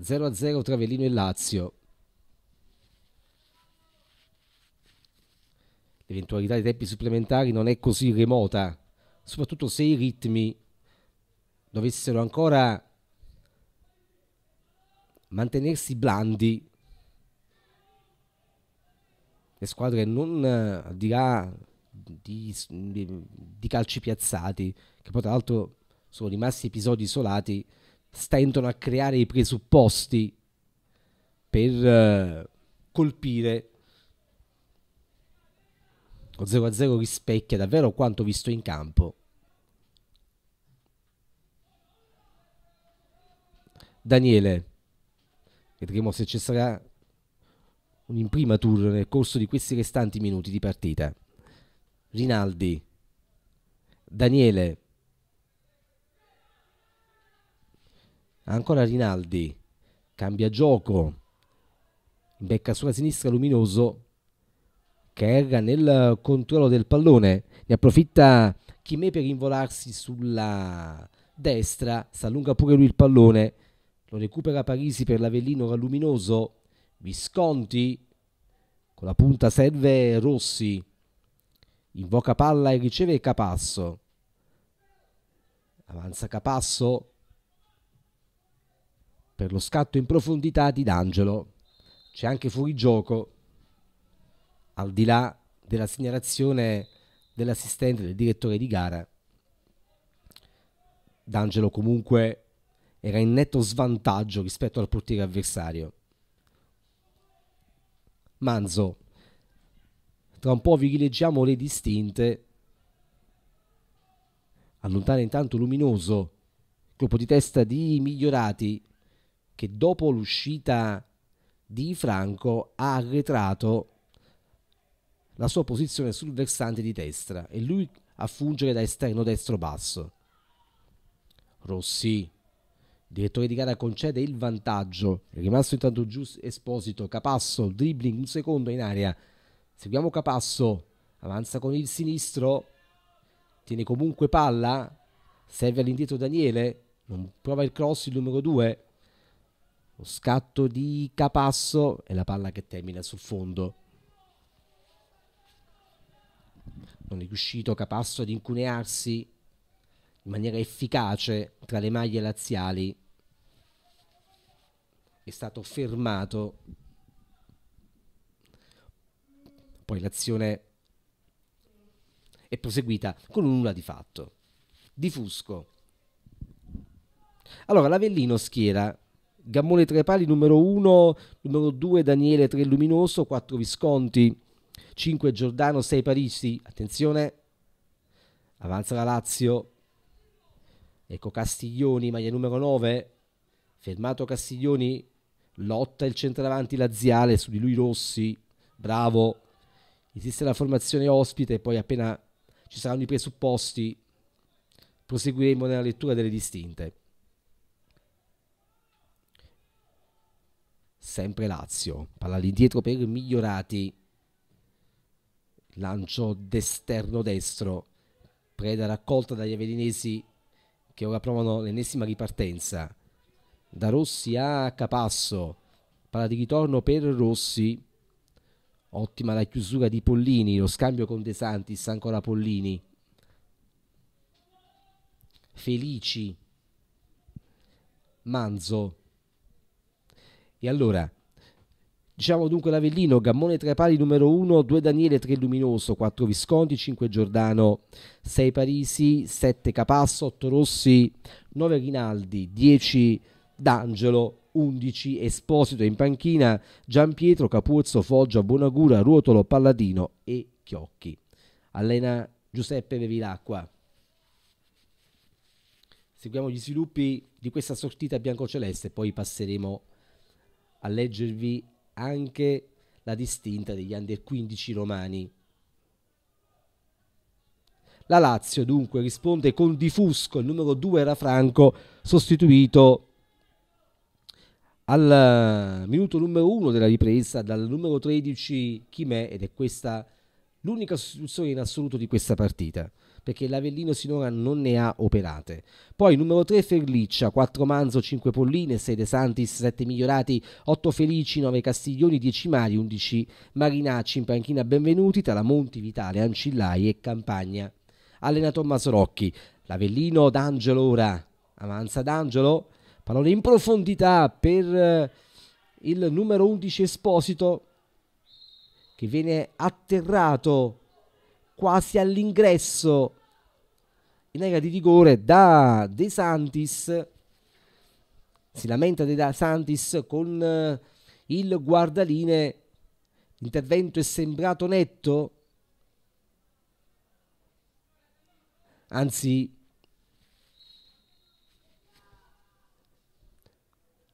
0 a 0 tra Velino e Lazio. L'eventualità dei tempi supplementari non è così remota, soprattutto se i ritmi dovessero ancora mantenersi blandi. Le squadre non eh, al di là di, di calci piazzati, che poi tra l'altro sono rimasti episodi isolati, stentano a creare i presupposti per uh, colpire. Lo 0-0 rispecchia davvero quanto visto in campo. Daniele, Vedremo se ci sarà un'imprimatur nel corso di questi restanti minuti di partita. Rinaldi, Daniele, ancora Rinaldi, cambia gioco, becca sulla sinistra Luminoso che erra nel controllo del pallone, ne approfitta Chimè per involarsi sulla destra, si allunga pure lui il pallone, lo recupera Parisi per l'Avellino Luminoso, Visconti, con la punta serve Rossi, invoca palla e riceve Capasso, avanza Capasso per lo scatto in profondità di D'Angelo, c'è anche fuorigioco, al di là della segnalazione dell'assistente del direttore di gara. D'Angelo comunque era in netto svantaggio rispetto al portiere avversario. Manzo, tra un po' vi rileggiamo le distinte. Allontana intanto Luminoso, colpo di testa di Migliorati, che dopo l'uscita di Franco ha arretrato la sua posizione sul versante di destra e lui a fungere da esterno destro basso. Rossi direttore di gara concede il vantaggio. È rimasto intanto giusto Esposito, Capasso, dribbling un secondo in aria Seguiamo Capasso, avanza con il sinistro, tiene comunque palla, serve all'indietro Daniele, non prova il cross il numero 2. Lo scatto di Capasso e la palla che termina sul fondo. Non è riuscito Capasso ad incunearsi, in maniera efficace tra le maglie laziali è stato fermato. Poi l'azione è proseguita con un nulla di fatto. Di Fusco. Allora, l'Avellino schiera Gammone Tre Pali numero 1, numero 2 Daniele Tre Luminoso, 4 Visconti, 5 Giordano, 6 Parisi. Attenzione, avanza la Lazio, Ecco Castiglioni, maglia numero 9, fermato Castiglioni, lotta il centravanti laziale su di lui Rossi, bravo. Esiste la formazione ospite, poi appena ci saranno i presupposti proseguiremo nella lettura delle distinte. Sempre Lazio, palla all'indietro per Migliorati, lancio d'esterno destro, preda raccolta dagli Avelinesi che ora provano l'ennesima ripartenza da Rossi a Capasso, palla di ritorno per Rossi, ottima la chiusura di Pollini, lo scambio con De Santis, ancora Pollini, Felici, Manzo. E allora Diciamo dunque l'Avellino, Gammone tre pali numero 1, 2 Daniele, 3 Luminoso, 4 Visconti, 5 Giordano, 6 Parisi, 7 Capasso, 8 Rossi, 9 Rinaldi, 10 D'Angelo, 11 Esposito in panchina, Giampietro, Capuzzo, Foggia, Buonagura, Ruotolo, Palladino e Chiocchi. Allena Giuseppe Bevilacqua. Seguiamo gli sviluppi di questa sortita biancoceleste e poi passeremo a leggervi anche la distinta degli under 15 romani. La Lazio dunque risponde con Di Fusco, il numero 2 era Franco, sostituito al eh, minuto numero 1 della ripresa dal numero 13 Chimè ed è questa l'unica sostituzione in assoluto di questa partita perché l'Avellino sinora non ne ha operate. Poi numero 3 Ferliccia, 4 Manzo, 5 Polline, 6 De Santis, 7 Migliorati, 8 Felici, 9 Castiglioni, 10 Mari, 11 Marinacci, in panchina Benvenuti, Talamonti, Vitale, Ancillai e Campagna. Allenatore Masorocchi, l'Avellino d'Angelo ora, avanza d'Angelo, pallone in profondità per eh, il numero 11 Esposito che viene atterrato quasi all'ingresso in area di rigore da De Santis. Si lamenta De Santis con eh, il guardaline. L'intervento è sembrato netto. Anzi,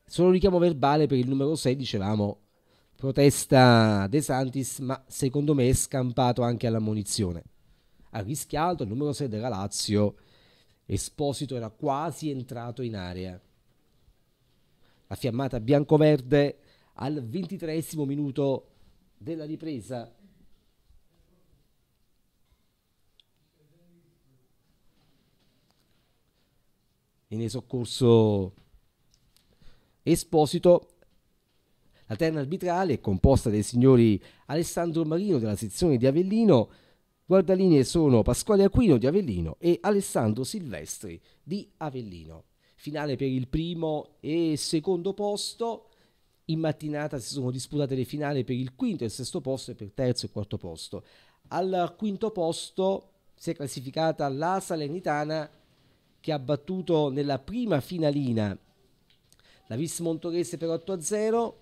solo richiamo verbale per il numero 6, dicevamo, protesta De Santis, ma secondo me è scampato anche all'ammonizione. Ha rischiato il numero 6 della Lazio, Esposito era quasi entrato in area. La fiammata bianco-verde al ventitreesimo minuto della ripresa. Viene soccorso Esposito la terna arbitrale, composta dai signori Alessandro Marino della sezione di Avellino, guardalinee sono Pasquale Aquino di Avellino e Alessandro Silvestri di Avellino. Finale per il primo e secondo posto. In mattinata si sono disputate le finali per il quinto e il sesto posto e per terzo e quarto posto. Al quinto posto si è classificata la Salernitana che ha battuto nella prima finalina la Vis Montorese per 8-0,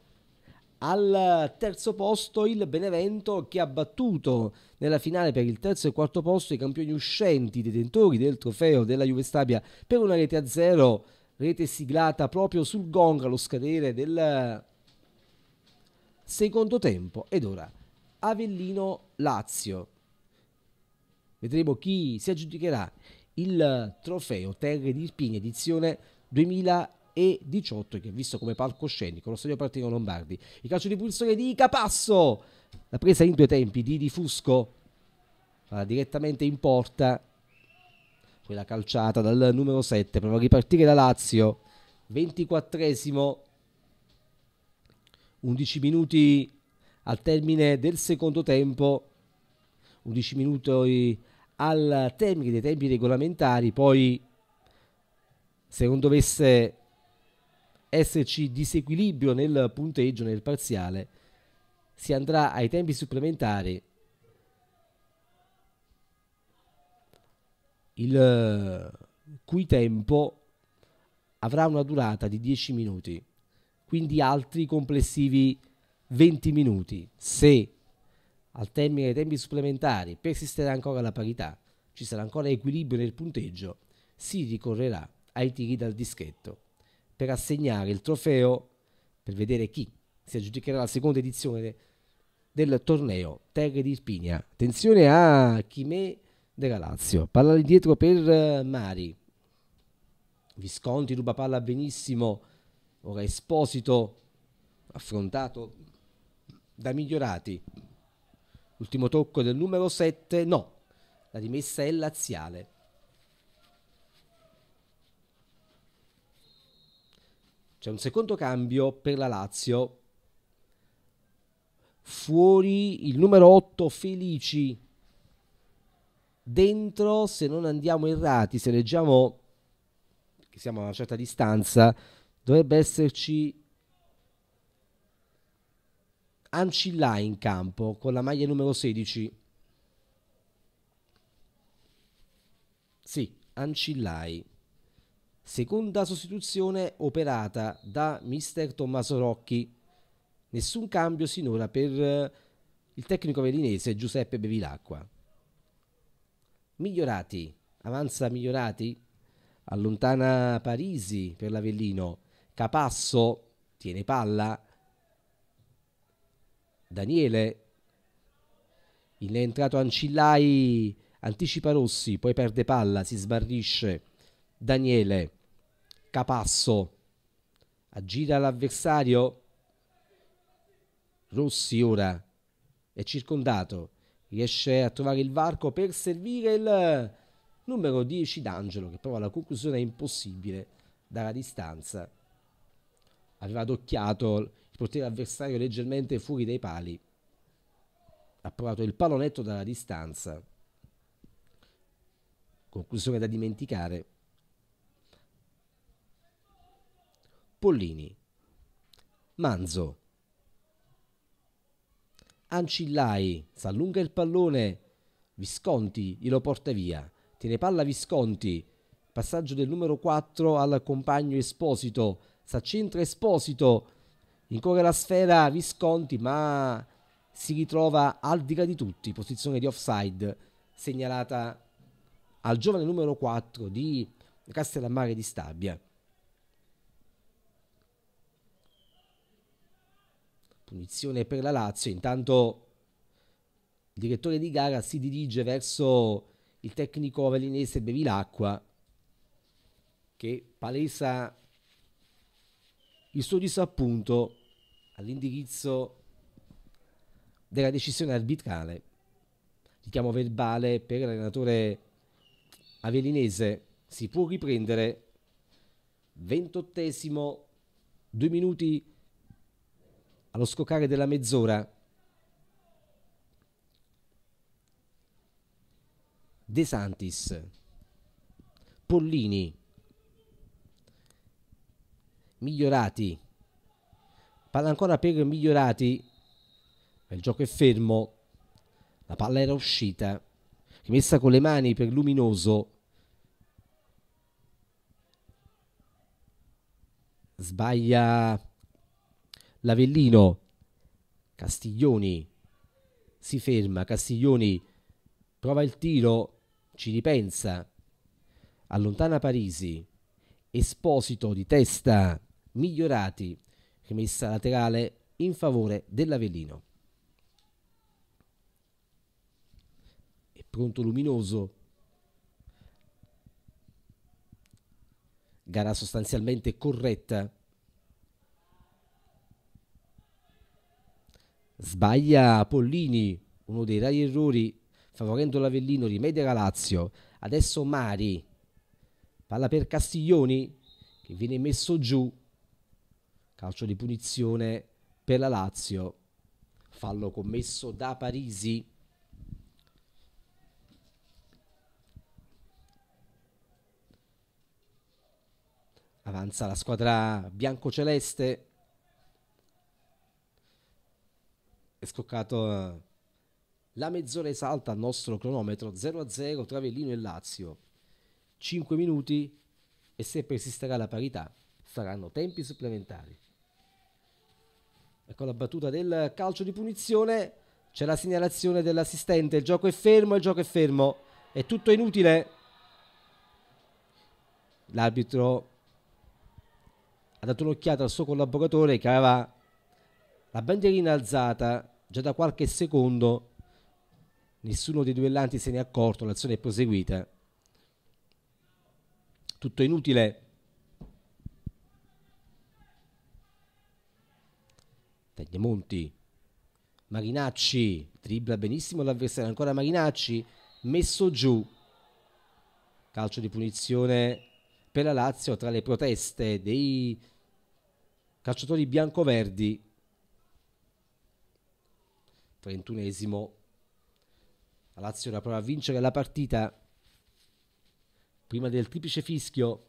al terzo posto il Benevento che ha battuto nella finale per il terzo e quarto posto i campioni uscenti, detentori del trofeo della Juve Stabia per una rete a zero, rete siglata proprio sul gong allo scadere del secondo tempo. Ed ora Avellino-Lazio. Vedremo chi si aggiudicherà il trofeo Terre di Irpini edizione 2020 e 18 che è visto come palcoscenico lo stadio Partito Lombardi. Il calcio di pulsore di Capasso, la presa in due tempi di Di Fusco, va direttamente in porta, quella calciata dal numero 7, prova a ripartire da Lazio, 24esimo, 11 minuti al termine del secondo tempo, 11 minuti al termine dei tempi regolamentari, poi se non dovesse esserci disequilibrio nel punteggio, nel parziale, si andrà ai tempi supplementari. Il eh, cui tempo avrà una durata di 10 minuti, quindi altri complessivi 20 minuti. Se al termine dei tempi supplementari persisterà ancora la parità, ci sarà ancora equilibrio nel punteggio, si ricorrerà ai tiri dal dischetto per assegnare il trofeo per vedere chi si aggiudicherà la seconda edizione del torneo Terre di Irpinia. Attenzione a Chimè della Lazio, palla lì per eh, Mari. Visconti ruba palla benissimo, ora Esposito affrontato da migliorati. Ultimo tocco del numero 7, no, la rimessa è laziale. C'è un secondo cambio per la Lazio. Fuori il numero 8 Felici. Dentro, se non andiamo errati, se leggiamo che siamo a una certa distanza, dovrebbe esserci Ancillà in campo con la maglia numero 16. Sì, Ancillai. Seconda sostituzione operata da mister Tommaso Rocchi. Nessun cambio sinora per eh, il tecnico velinese Giuseppe Bevilacqua. Migliorati, avanza Migliorati, allontana Parisi per l'Avellino, Capasso tiene palla, Daniele, in è entrato Ancillai, anticipa Rossi, poi perde palla, si sbarrisce, Daniele, Capasso aggira l'avversario Rossi ora è circondato riesce a trovare il varco per servire il numero 10 d'Angelo che però la conclusione è impossibile dalla distanza aveva adocchiato il portiere avversario leggermente fuori dai pali ha provato il pallonetto dalla distanza conclusione da dimenticare Pollini, Manzo, Ancillai, s'allunga il pallone, Visconti glielo porta via, tiene palla Visconti, passaggio del numero 4 al compagno Esposito, s'accentra Esposito, incorre la sfera Visconti ma si ritrova al di là di tutti, posizione di offside segnalata al giovane numero 4 di Castellammare di Stabia. punizione per la Lazio, intanto il direttore di gara si dirige verso il tecnico avellinese Bevilacqua che palesa il suo disappunto all'indirizzo della decisione arbitrale. Richiamo verbale per l'allenatore avellinese. Si può riprendere. 28esimo, due minuti allo scoccare della mezz'ora De Santis, Pollini, Migliorati, palla ancora per Migliorati, ma il gioco è fermo, la palla era uscita, rimessa con le mani per Luminoso, sbaglia l'Avellino. Castiglioni si ferma, Castiglioni prova il tiro, ci ripensa, allontana Parisi, Esposito di testa, migliorati, rimessa laterale in favore dell'Avellino. È pronto Luminoso. Gara sostanzialmente corretta Sbaglia Pollini, uno dei rari errori, favorendo l'Avellino, rimedia la Lazio. Adesso Mari, palla per Castiglioni, che viene messo giù. Calcio di punizione per la Lazio. Fallo commesso da Parisi. Avanza la squadra biancoceleste. è scoccato eh. la mezz'ora esalta al nostro cronometro 0-0 tra Avellino e Lazio. 5 minuti e se persisterà la parità saranno tempi supplementari. E la battuta del calcio di punizione c'è la segnalazione dell'assistente, il gioco è fermo, il gioco è fermo, è tutto inutile. L'arbitro ha dato un'occhiata al suo collaboratore che aveva la bandierina alzata già da qualche secondo, nessuno dei duellanti se ne è accorto, l'azione è proseguita. Tutto inutile. Tagliamonti, Marinacci, dribbla benissimo l'avversario, ancora Marinacci, messo giù. Calcio di punizione per la Lazio tra le proteste dei calciatori bianco-verdi. 31esimo. La Lazio la prova a vincere la partita prima del triplice fischio.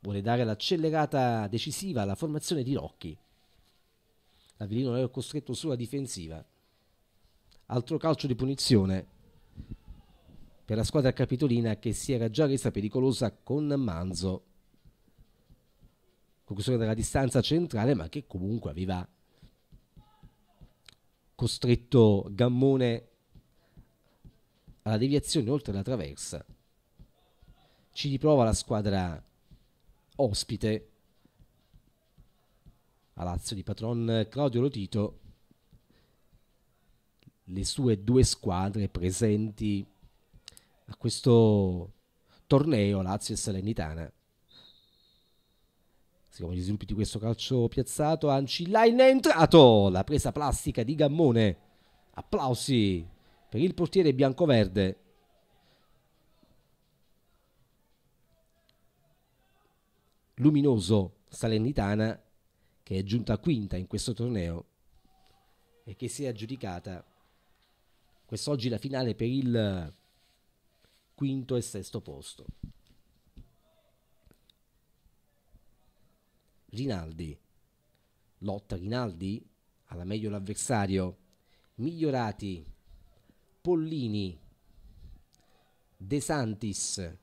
Vuole dare l'accelerata decisiva alla formazione di Rocchi. L'Avellino è costretto sulla difensiva. Altro calcio di punizione per la squadra capitolina che si era già resa pericolosa con Manzo conclusione della distanza centrale, ma che comunque aveva costretto Gammone alla deviazione oltre la traversa. Ci riprova la squadra ospite a Lazio di patron Claudio Lotito. Le sue due squadre presenti a questo torneo Lazio e Salernitana. Siccome gli sviluppi di questo calcio piazzato, Ancillain è entrato, la presa plastica di Gammone. Applausi per il portiere biancoverde. Luminoso Salernitana che è giunta quinta in questo torneo e che si è aggiudicata quest'oggi la finale per il quinto e sesto posto. Rinaldi. Lotta Rinaldi alla meglio l'avversario. Migliorati, Pollini, De Santis.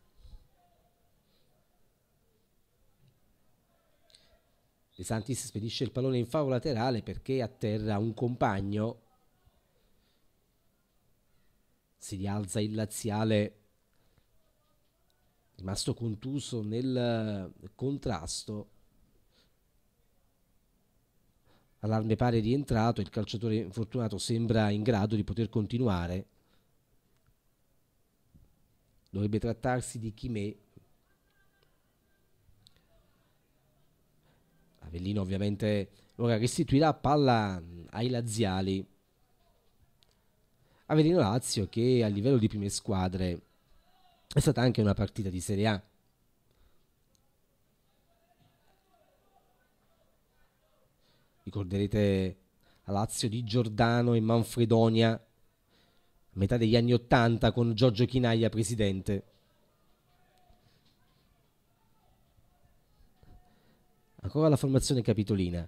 De Santis spedisce il pallone in favo laterale perché atterra un compagno. Si rialza il laziale rimasto contuso nel eh, contrasto allarme pare rientrato, il calciatore infortunato sembra in grado di poter continuare. Dovrebbe trattarsi di Chimè. Avellino ovviamente ora restituirà palla mm, ai laziali. Avellino Lazio che a livello di prime squadre è stata anche una partita di Serie A. ricorderete la Lazio di Giordano e Manfredonia, a metà degli anni Ottanta con Giorgio Chinaglia presidente. Ancora la formazione capitolina.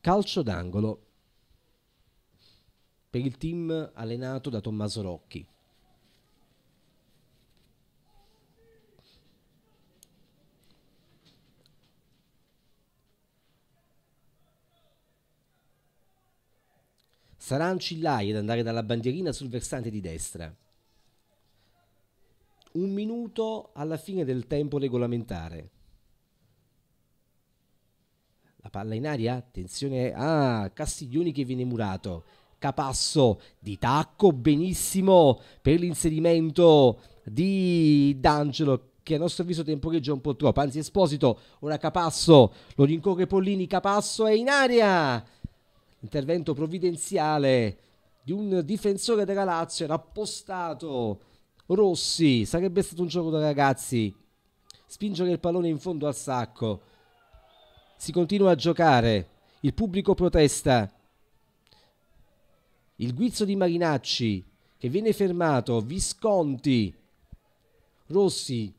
Calcio d'angolo per il team allenato da Tommaso Rocchi. Sarà Ancillai ad andare dalla bandierina sul versante di destra. Un minuto alla fine del tempo regolamentare. La palla in aria, attenzione, ah, Castiglioni che viene murato. Capasso di tacco, benissimo per l'inserimento di D'Angelo che a nostro avviso temporeggia un po' troppo, anzi Esposito, ora Capasso, lo rincorre Pollini, Capasso è in aria, intervento provvidenziale di un difensore della Lazio era appostato Rossi sarebbe stato un gioco da ragazzi spingere il pallone in fondo al sacco si continua a giocare il pubblico protesta il guizzo di Marinacci che viene fermato Visconti Rossi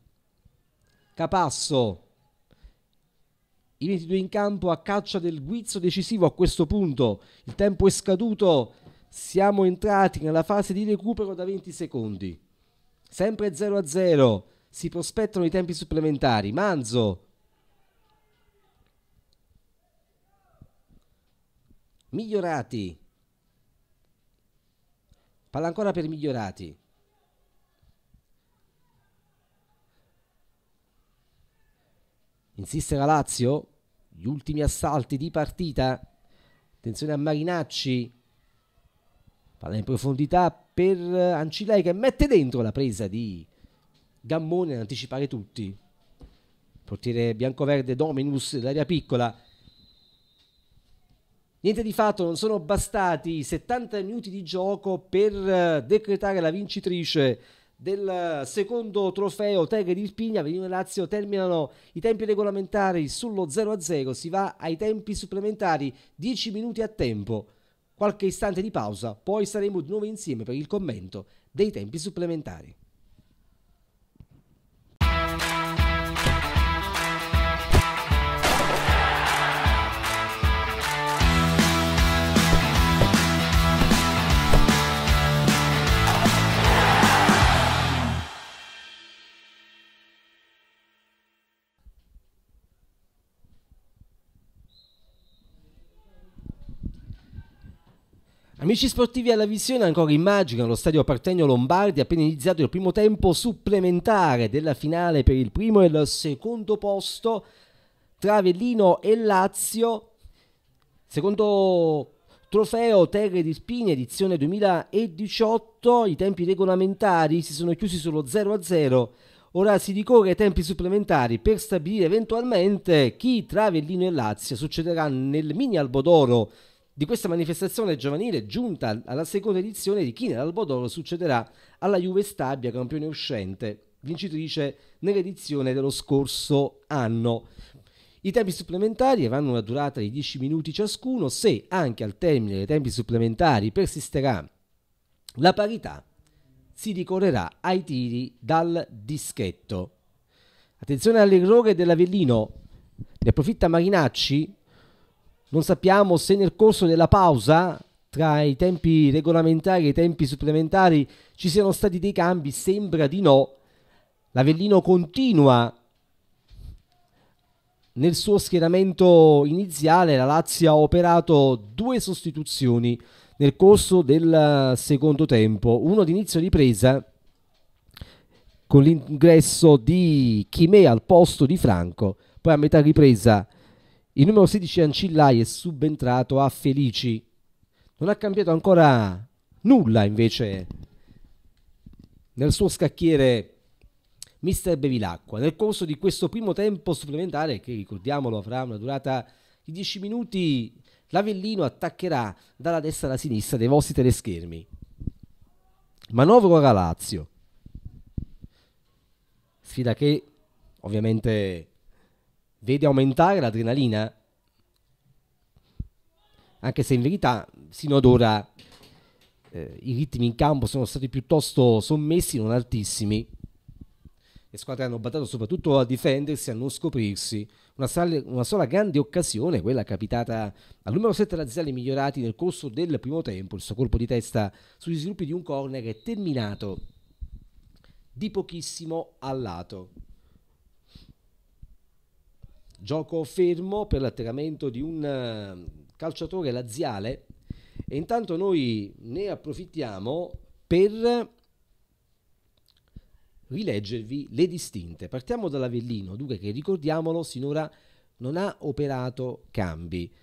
Capasso i 22 in campo a caccia del guizzo decisivo a questo punto. Il tempo è scaduto. Siamo entrati nella fase di recupero da 20 secondi. Sempre 0 a 0. Si prospettano i tempi supplementari. Manzo. Migliorati. Palla ancora per migliorati. Insiste la Lazio, gli ultimi assalti di partita. Attenzione a Marinacci. Palla in profondità per eh, Ancilei che mette dentro la presa di Gammone ad anticipare tutti. Portiere biancoverde Dominus dell'area piccola. Niente di fatto, non sono bastati 70 minuti di gioco per eh, decretare la vincitrice del secondo trofeo Teghe di Irpigna, Venino e Lazio terminano i tempi regolamentari sullo 0-0, si va ai tempi supplementari, 10 minuti a tempo, qualche istante di pausa, poi saremo di nuovo insieme per il commento dei tempi supplementari. Amici sportivi alla visione ancora immaginano lo stadio Partenio Lombardi appena iniziato il primo tempo supplementare della finale per il primo e il secondo posto tra Avellino e Lazio. Secondo trofeo Terre di Spini edizione 2018, i tempi regolamentari si sono chiusi sullo 0-0. Ora si ricorre ai tempi supplementari per stabilire eventualmente chi tra Avellino e Lazio succederà nel mini Albodoro di questa manifestazione giovanile, giunta alla seconda edizione di China d'Albodoro, succederà alla Juve Stabia, campione uscente, vincitrice nell'edizione dello scorso anno. I tempi supplementari avranno una durata di 10 minuti ciascuno se anche al termine dei tempi supplementari persisterà la parità si ricorrerà ai tiri dal dischetto. Attenzione all'errore dell'Avellino, ne approfitta Marinacci non sappiamo se nel corso della pausa, tra i tempi regolamentari e i tempi supplementari, ci siano stati dei cambi. Sembra di no. L'Avellino continua nel suo schieramento iniziale. La Lazio ha operato due sostituzioni nel corso del eh, secondo tempo. Uno di inizio ripresa con l'ingresso di Chimè al posto di Franco. Poi a metà ripresa il numero 16 Ancillai è subentrato a Felici. Non ha cambiato ancora nulla invece nel suo scacchiere Mister Bevilacqua. Nel corso di questo primo tempo supplementare, che ricordiamolo avrà una durata di 10 minuti, l'Avellino attaccherà dalla destra alla sinistra dei vostri teleschermi. Manovro a Lazio. Sfida che ovviamente vede aumentare l'adrenalina, anche se in verità sino ad ora eh, i ritmi in campo sono stati piuttosto sommessi, non altissimi. Le squadre hanno battuto soprattutto a difendersi, a non scoprirsi. Una, sale, una sola grande occasione, quella capitata al numero 7 della Razzelli migliorati nel corso del primo tempo, il suo colpo di testa sugli sviluppi di un corner è terminato di pochissimo al lato. Gioco fermo per l'atterramento di un eh, calciatore laziale e intanto noi ne approfittiamo per rileggervi le distinte. Partiamo dall'Avellino, dunque che ricordiamolo sinora non ha operato cambi.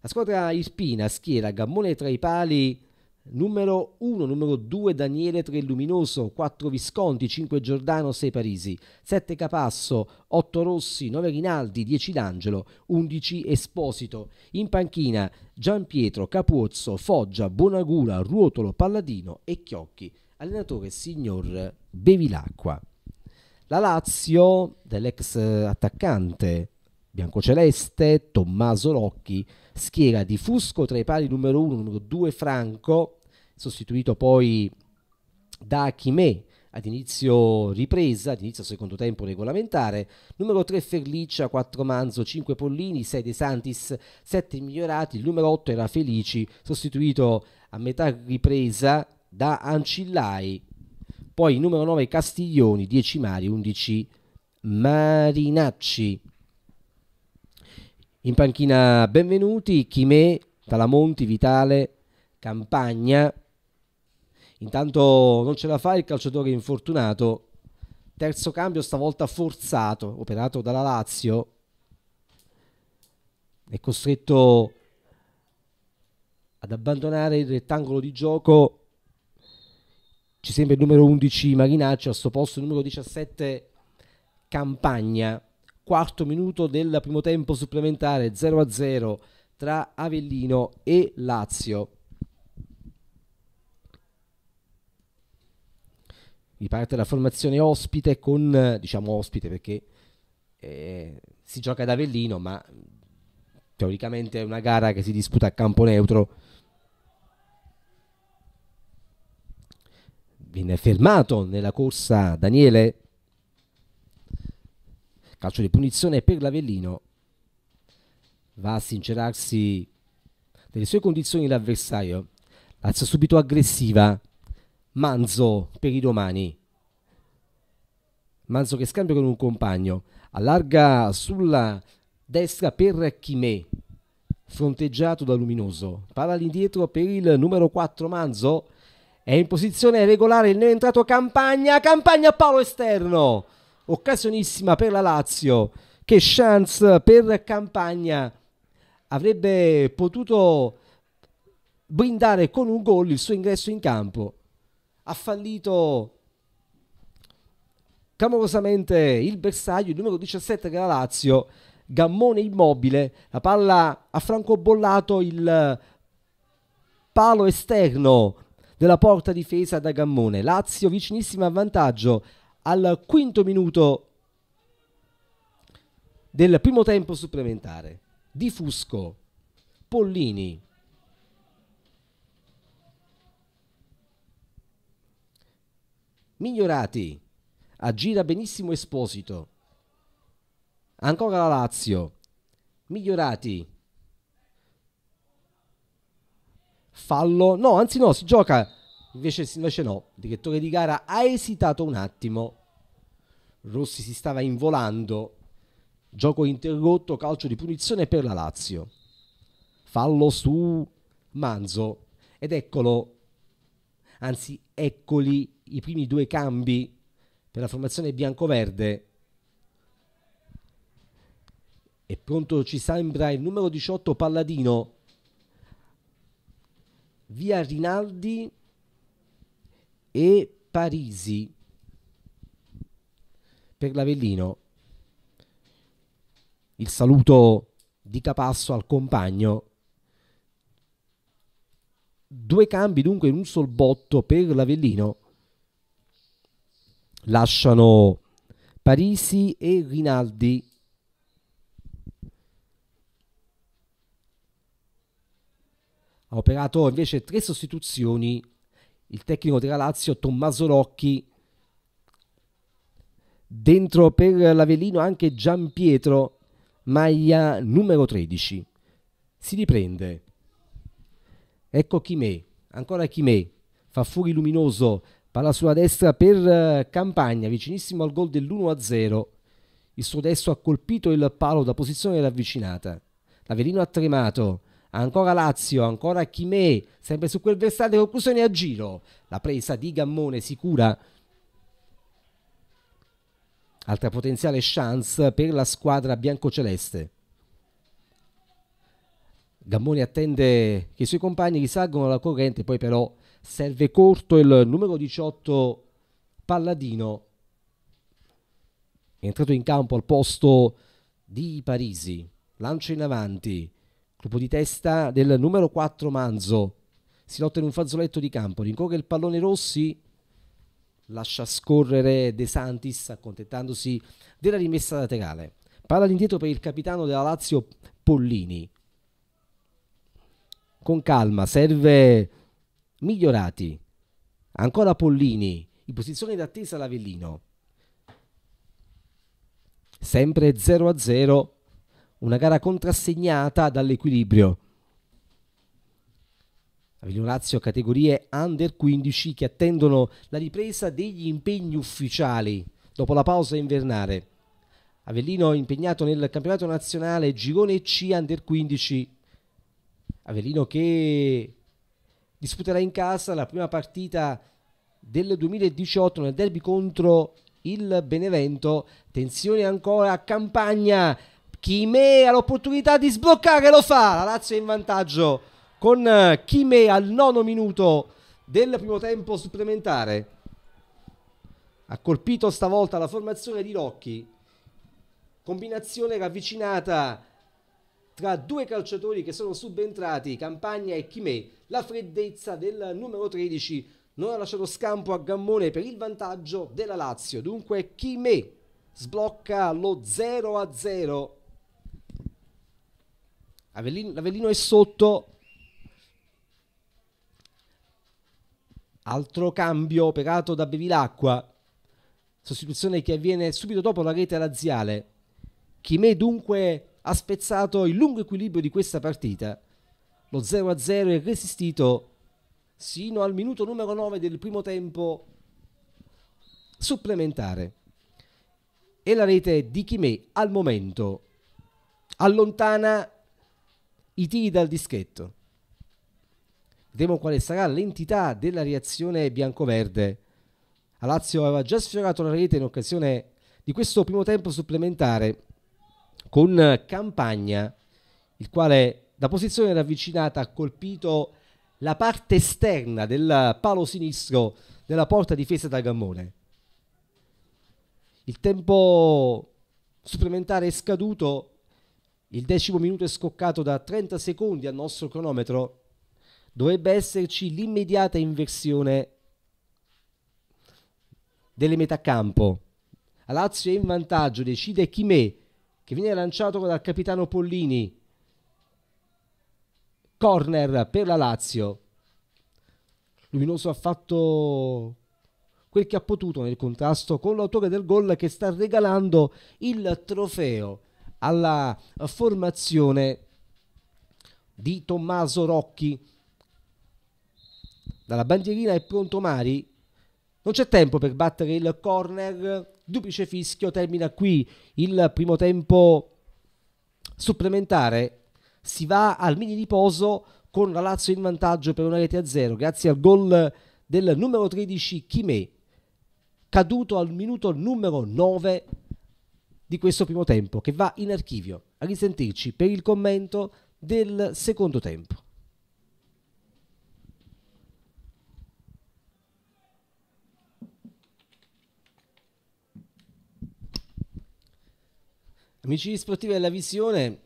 La squadra Irpina schiera Gammone tra i pali Numero 1, numero 2 Daniele 3 Luminoso, 4 Visconti, 5 Giordano, 6 Parisi, 7 Capasso, 8 Rossi, 9 Rinaldi, 10 D'Angelo, 11 Esposito. In panchina Gianpietro, Capuozzo, Foggia, Bonagura, Ruotolo, Palladino e Chiocchi. Allenatore signor Bevilacqua. La Lazio dell'ex attaccante biancoceleste Tommaso Locchi, schiera di Fusco tra i pali numero 1, numero 2 Franco, sostituito poi da Chimè ad inizio ripresa, ad inizio secondo tempo regolamentare, numero 3 Ferliccia, 4 Manzo, 5 Pollini, 6 De Santis, 7 Migliorati, il numero 8 era Felici, sostituito a metà ripresa da Ancillai, poi il numero 9 Castiglioni, 10 Mari, 11 Marinacci. In panchina benvenuti, Chimè, Talamonti, Vitale, Campagna, Intanto non ce la fa il calciatore infortunato. Terzo cambio stavolta forzato, operato dalla Lazio. È costretto ad abbandonare il rettangolo di gioco. Ci sembra il numero 11 Marinaccio, a sto posto il numero 17 Campagna. Quarto minuto del primo tempo supplementare 0-0 tra Avellino e Lazio. riparte la formazione ospite con, diciamo ospite perché eh, si gioca ad Avellino, ma teoricamente è una gara che si disputa a campo neutro. Viene fermato nella corsa Daniele. Calcio di punizione per l'Avellino. Va a sincerarsi delle sue condizioni l'avversario. Lazio subito aggressiva, Manzo per i domani. Manzo che scambia con un compagno, allarga sulla destra per Chimè, fronteggiato da Luminoso. Palla all'indietro per il numero 4 Manzo. È in posizione regolare il entrato Campagna. Campagna a palo esterno. Occasionissima per la Lazio. Che chance per Campagna. Avrebbe potuto brindare con un gol il suo ingresso in campo ha fallito clamorosamente il bersaglio, il numero 17 della Lazio, Gammone immobile, la palla ha francobollato il palo esterno della porta difesa da Gammone. Lazio vicinissimo a vantaggio al quinto minuto del primo tempo supplementare. Di Fusco, Pollini, migliorati. Aggira benissimo Esposito. Ancora la Lazio. Migliorati. Fallo. No, anzi no, si gioca. Invece, invece no. direttore di gara ha esitato un attimo. Rossi si stava involando. Gioco interrotto, calcio di punizione per la Lazio. Fallo su Manzo. Ed eccolo. Anzi, eccoli i primi due cambi per la formazione bianco-verde e pronto ci sembra il numero 18 Palladino via Rinaldi e Parisi per l'Avellino il saluto di Capasso al compagno due cambi dunque in un sol botto per l'Avellino lasciano Parisi e Rinaldi. Ha operato invece tre sostituzioni il tecnico della Lazio Tommaso Locchi. Dentro per l'Avellino anche Giampietro Maglia numero 13. Si riprende. Ecco Chimè, ancora Chimè, fa fuori luminoso Palla sulla destra per eh, Campagna, vicinissimo al gol dell'1-0. Il suo destro ha colpito il palo da posizione ravvicinata. Laverino ha tremato. Ancora Lazio, ancora Chimè, sempre su quel versante, conclusione a giro. La presa di Gammone sicura. Altra potenziale chance per la squadra biancoceleste. Gammone attende che i suoi compagni risalgono la corrente, poi però serve corto il numero 18 Palladino è entrato in campo al posto di Parisi lancio in avanti colpo di testa del numero 4 Manzo si lotta in un fazzoletto di campo rincorre il pallone Rossi lascia scorrere De Santis accontentandosi della rimessa laterale palla all'indietro per il capitano della Lazio Pollini con calma serve migliorati. Ancora Pollini, in posizione d'attesa l'Avellino. Sempre 0-0, una gara contrassegnata dall'equilibrio. Avellino Lazio categorie under 15 che attendono la ripresa degli impegni ufficiali dopo la pausa invernale. Avellino impegnato nel campionato nazionale Girone C Under 15. Avellino che disputerà in casa la prima partita del 2018 nel derby contro il Benevento. Tensione ancora a Campagna. Chimè ha l'opportunità di sbloccare, lo fa. La Lazio è in vantaggio con eh, Chimè al nono minuto del primo tempo supplementare. Ha colpito stavolta la formazione di Rocchi. Combinazione ravvicinata tra due calciatori che sono subentrati, Campagna e Chimè. La freddezza del numero 13 non ha lasciato scampo a Gammone per il vantaggio della Lazio. Dunque Chimè sblocca lo 0 0. Avellino, Avellino è sotto. Altro cambio operato da Bevilacqua. Sostituzione che avviene subito dopo la rete laziale. Chimè dunque ha spezzato il lungo equilibrio di questa partita. Lo 0-0 è resistito sino al minuto numero 9 del primo tempo supplementare. E la rete di Chimè al momento allontana i tiri dal dischetto. Vediamo quale sarà l'entità della reazione bianco-verde. A Lazio aveva già sfiorato la rete in occasione di questo primo tempo supplementare con Campagna, il quale da posizione ravvicinata ha colpito la parte esterna del palo sinistro della porta difesa da Gammone. Il tempo supplementare è scaduto, il decimo minuto è scoccato da 30 secondi al nostro cronometro, dovrebbe esserci l'immediata inversione delle metà campo. A Lazio è in vantaggio, decide Chimè che viene lanciato dal capitano Pollini. Corner per la Lazio. Luminoso ha fatto quel che ha potuto nel contrasto con l'autore del gol che sta regalando il trofeo alla formazione di Tommaso Rocchi. Dalla bandierina è pronto Mari. Non c'è tempo per battere il corner duplice fischio termina qui il primo tempo supplementare si va al mini riposo con la Lazio in vantaggio per una rete a zero grazie al gol del numero 13 Chimè caduto al minuto numero 9 di questo primo tempo che va in archivio a risentirci per il commento del secondo tempo Amici di Sportivi della Visione,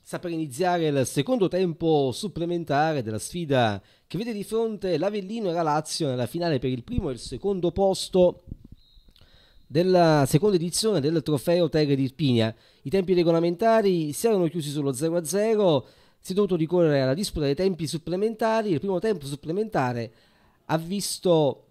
sta per iniziare il secondo tempo supplementare della sfida che vede di fronte l'Avellino e la Lazio nella finale per il primo e il secondo posto della seconda edizione del trofeo Terre di Irpinia. I tempi regolamentari si erano chiusi sullo 0-0, si è dovuto ricorrere alla disputa dei tempi supplementari, il primo tempo supplementare ha visto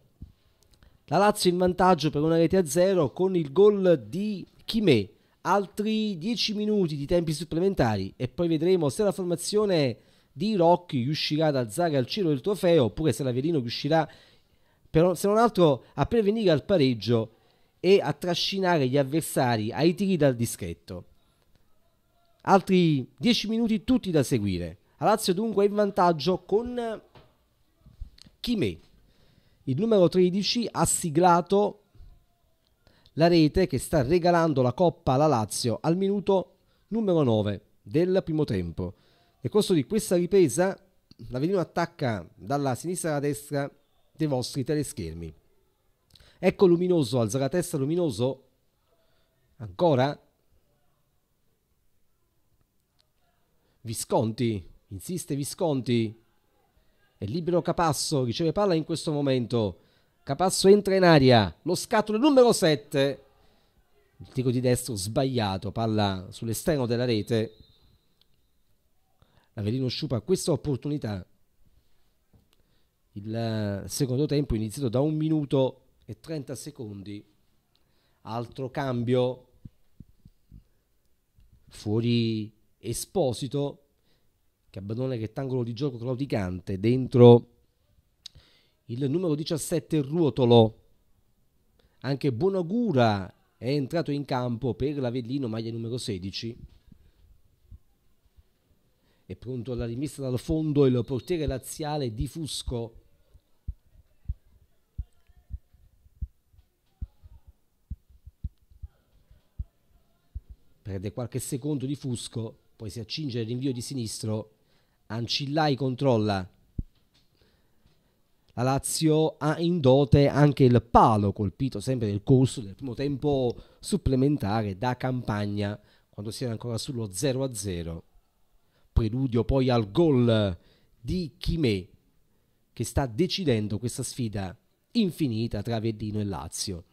la Lazio in vantaggio per una rete a zero con il gol di Chimè altri 10 minuti di tempi supplementari e poi vedremo se la formazione di Rocchi riuscirà ad alzare al cielo il trofeo oppure se l'Avelino riuscirà per, se non altro a prevenire al pareggio e a trascinare gli avversari ai tiri dal dischetto. Altri 10 minuti tutti da seguire. La Lazio dunque è in vantaggio con Chimè. Il numero 13 ha siglato la rete che sta regalando la coppa alla Lazio al minuto numero 9 del primo tempo. Nel corso di questa ripresa l'Avellino attacca dalla sinistra alla destra dei vostri teleschermi. Ecco Luminoso, alza la testa Luminoso. Ancora. Visconti, insiste Visconti. È libero Capasso, riceve palla in questo momento. Capasso entra in aria, lo scatto del numero 7. Il tiro di destro sbagliato, palla sull'esterno della rete. L'Avelino sciupa questa opportunità. Il eh, secondo tempo è iniziato da un minuto e 30 secondi. Altro cambio. Fuori Esposito che abbandona il rettangolo di gioco claudicante dentro il numero 17 Ruotolo. Anche Buonagura è entrato in campo per l'Avellino, maglia numero 16. È pronto alla rimessa dal fondo il portiere laziale di Fusco. Perde qualche secondo di Fusco, poi si accinge al di sinistro. Ancillai controlla, la Lazio ha in dote anche il palo colpito sempre nel corso del primo tempo supplementare da campagna quando si era ancora sullo 0-0. Preludio poi al gol di Chimè che sta decidendo questa sfida infinita tra Vedino e Lazio.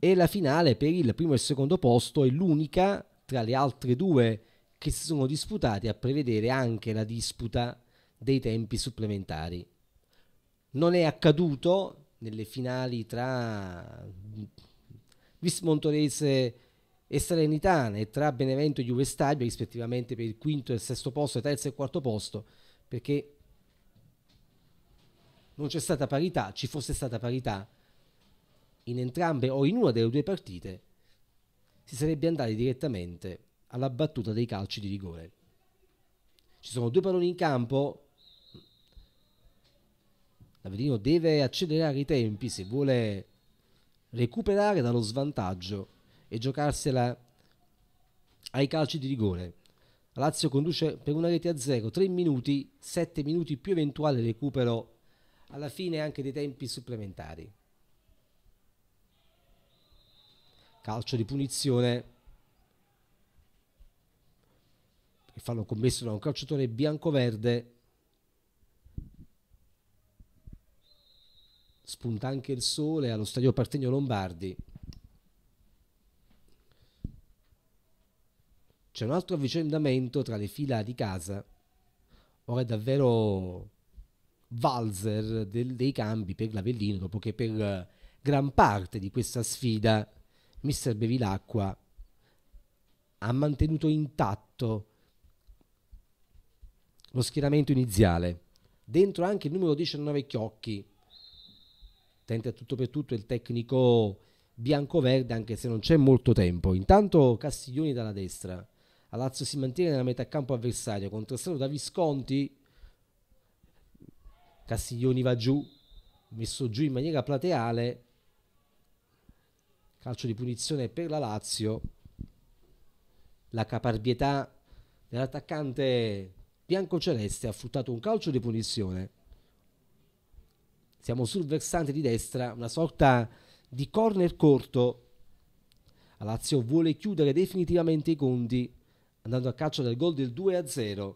E la finale per il primo e il secondo posto è l'unica tra le altre due che si sono disputati a prevedere anche la disputa dei tempi supplementari. Non è accaduto nelle finali tra Vismontorese e Salernitana e tra Benevento e Juve Stabia rispettivamente per il quinto e il sesto posto e terzo e quarto posto perché non c'è stata parità, ci fosse stata parità in entrambe o in una delle due partite si sarebbe andati direttamente alla battuta dei calci di rigore. Ci sono due palloni in campo. L'Avellino deve accelerare i tempi se vuole recuperare dallo svantaggio e giocarsela ai calci di rigore. Lazio conduce per una rete a zero, 3 minuti, 7 minuti più eventuale recupero alla fine anche dei tempi supplementari. Calcio di punizione che fanno commesso da un calciatore bianco-verde spunta anche il sole allo stadio Partenio Lombardi c'è un altro avvicendamento tra le fila di casa ora è davvero valzer del, dei cambi per l'Avellino dopo che per eh, gran parte di questa sfida mister Bevilacqua ha mantenuto intatto lo schieramento iniziale, dentro anche il numero 19 Chiocchi, tenta tutto per tutto il tecnico bianco-verde anche se non c'è molto tempo. Intanto Castiglioni dalla destra, a Lazio si mantiene nella metà campo avversario, contrastato da Visconti, Castiglioni va giù, messo giù in maniera plateale, calcio di punizione per la Lazio, la caparbietà dell'attaccante biancoceleste ha fruttato un calcio di punizione. Siamo sul versante di destra, una sorta di corner corto. La Lazio vuole chiudere definitivamente i conti andando a caccia del gol del 2-0.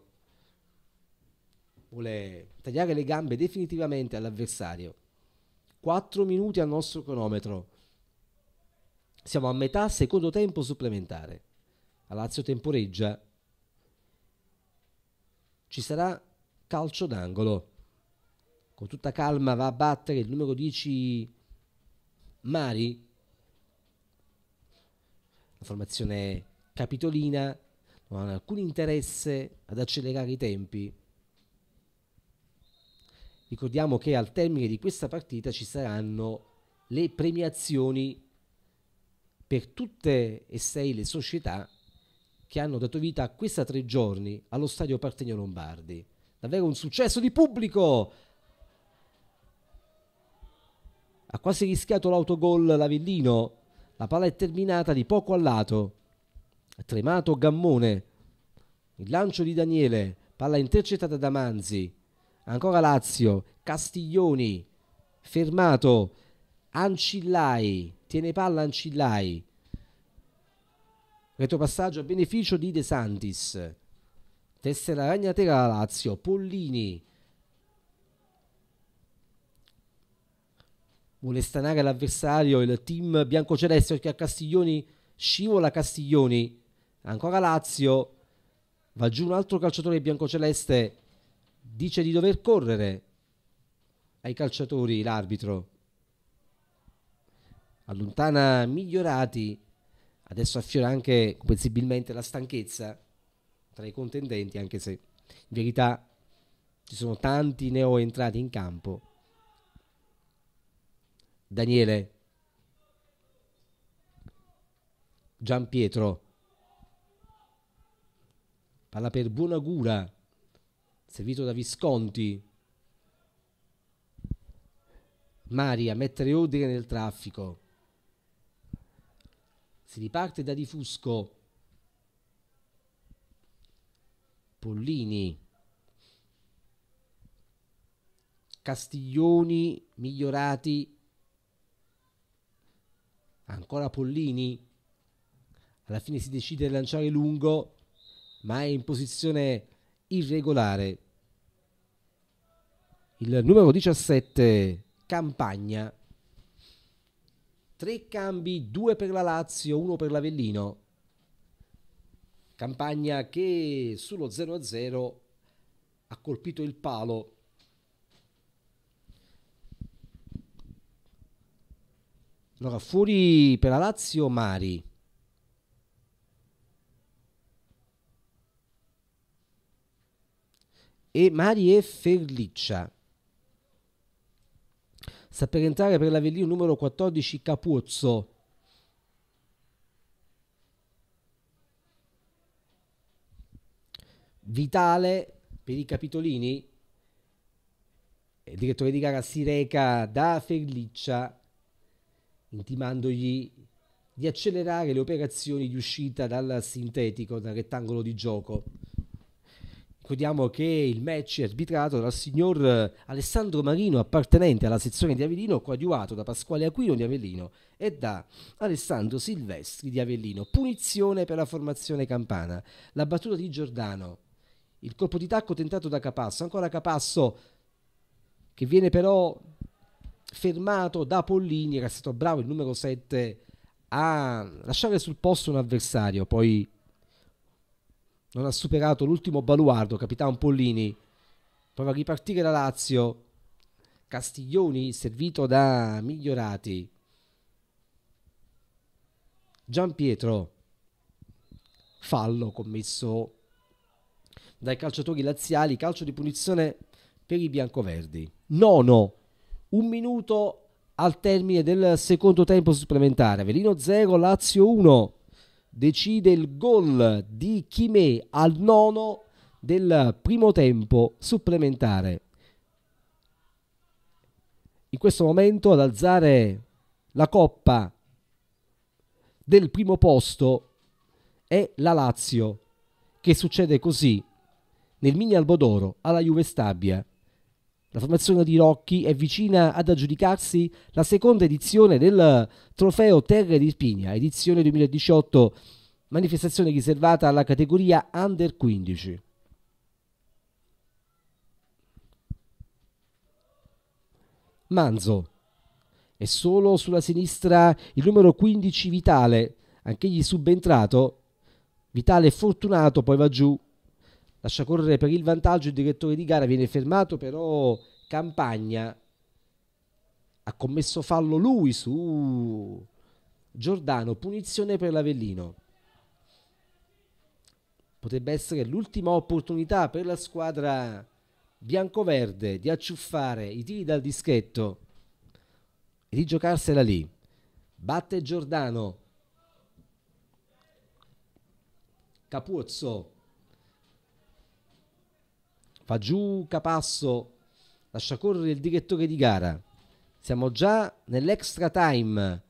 Vuole tagliare le gambe definitivamente all'avversario. 4 minuti al nostro cronometro. Siamo a metà secondo tempo supplementare. La Lazio temporeggia ci sarà calcio d'angolo. Con tutta calma va a battere il numero 10 Mari. La formazione capitolina non ha alcun interesse ad accelerare i tempi. Ricordiamo che al termine di questa partita ci saranno le premiazioni per tutte e sei le società che hanno dato vita a questa tre giorni allo stadio Partenio Lombardi. Davvero un successo di pubblico! Ha quasi rischiato l'autogol Lavellino, la palla è terminata di poco a lato. ha Tremato Gammone, il lancio di Daniele, palla intercettata da Manzi, ancora Lazio, Castiglioni, fermato, Ancillai, tiene palla Ancillai, retropassaggio a beneficio di De Santis, tessera ragnatela la Lazio, Pollini vuole stanare l'avversario, il team biancoceleste che a Castiglioni scivola Castiglioni, ancora Lazio, va giù un altro calciatore biancoceleste, dice di dover correre ai calciatori l'arbitro, allontana Migliorati, Adesso affiora anche comprensibilmente la stanchezza tra i contendenti, anche se in verità ci sono tanti neo entrati in campo. Daniele, Giampietro, palla per Buonagura, servito da Visconti. Maria, mettere ordine nel traffico. Si riparte da Di Fusco. Pollini. Castiglioni migliorati. Ancora Pollini. Alla fine si decide di lanciare lungo, ma è in posizione irregolare. Il numero 17 Campagna Tre cambi, due per la Lazio, uno per l'Avellino. Campagna che sullo 0-0 ha colpito il palo. Allora, fuori per la Lazio Mari. E Mari e Ferliccia. Sta per entrare per l'Avellino numero 14 Capuzzo. Vitale per i capitolini. Il direttore di gara si reca da Ferliccia intimandogli di accelerare le operazioni di uscita dal sintetico, dal rettangolo di gioco. Ricordiamo che il match è arbitrato dal signor eh, Alessandro Marino, appartenente alla sezione di Avellino, coadiuvato da Pasquale Aquino di Avellino e da Alessandro Silvestri di Avellino. Punizione per la formazione campana. La battuta di Giordano. Il colpo di tacco tentato da Capasso. Ancora Capasso che viene però fermato da Pollini, che è stato bravo il numero 7 a lasciare sul posto un avversario. Poi non ha superato l'ultimo baluardo, capitano Pollini. Prova a ripartire la Lazio. Castiglioni servito da Migliorati. Giampietro. Fallo commesso dai calciatori laziali, calcio di punizione per i biancoverdi. Nono, un minuto al termine del secondo tempo supplementare. Velino 0, Lazio 1 decide il gol di Chimè al nono del primo tempo supplementare. In questo momento ad alzare la coppa del primo posto è la Lazio, che succede così nel mini Albodoro alla Juve Stabia la formazione di Rocchi è vicina ad aggiudicarsi la seconda edizione del Trofeo Terre di Spigna, edizione 2018, manifestazione riservata alla categoria Under 15. Manzo e solo sulla sinistra il numero 15 Vitale, anch'egli subentrato. Vitale Fortunato poi va giù lascia correre per il vantaggio, il direttore di gara viene fermato, però Campagna ha commesso fallo lui su Giordano, punizione per l'Avellino. Potrebbe essere l'ultima opportunità per la squadra biancoverde di acciuffare i tiri dal dischetto e di giocarsela lì. Batte Giordano. Capuzzo fa giù Capasso, lascia correre il direttore di gara. Siamo già nell'extra time,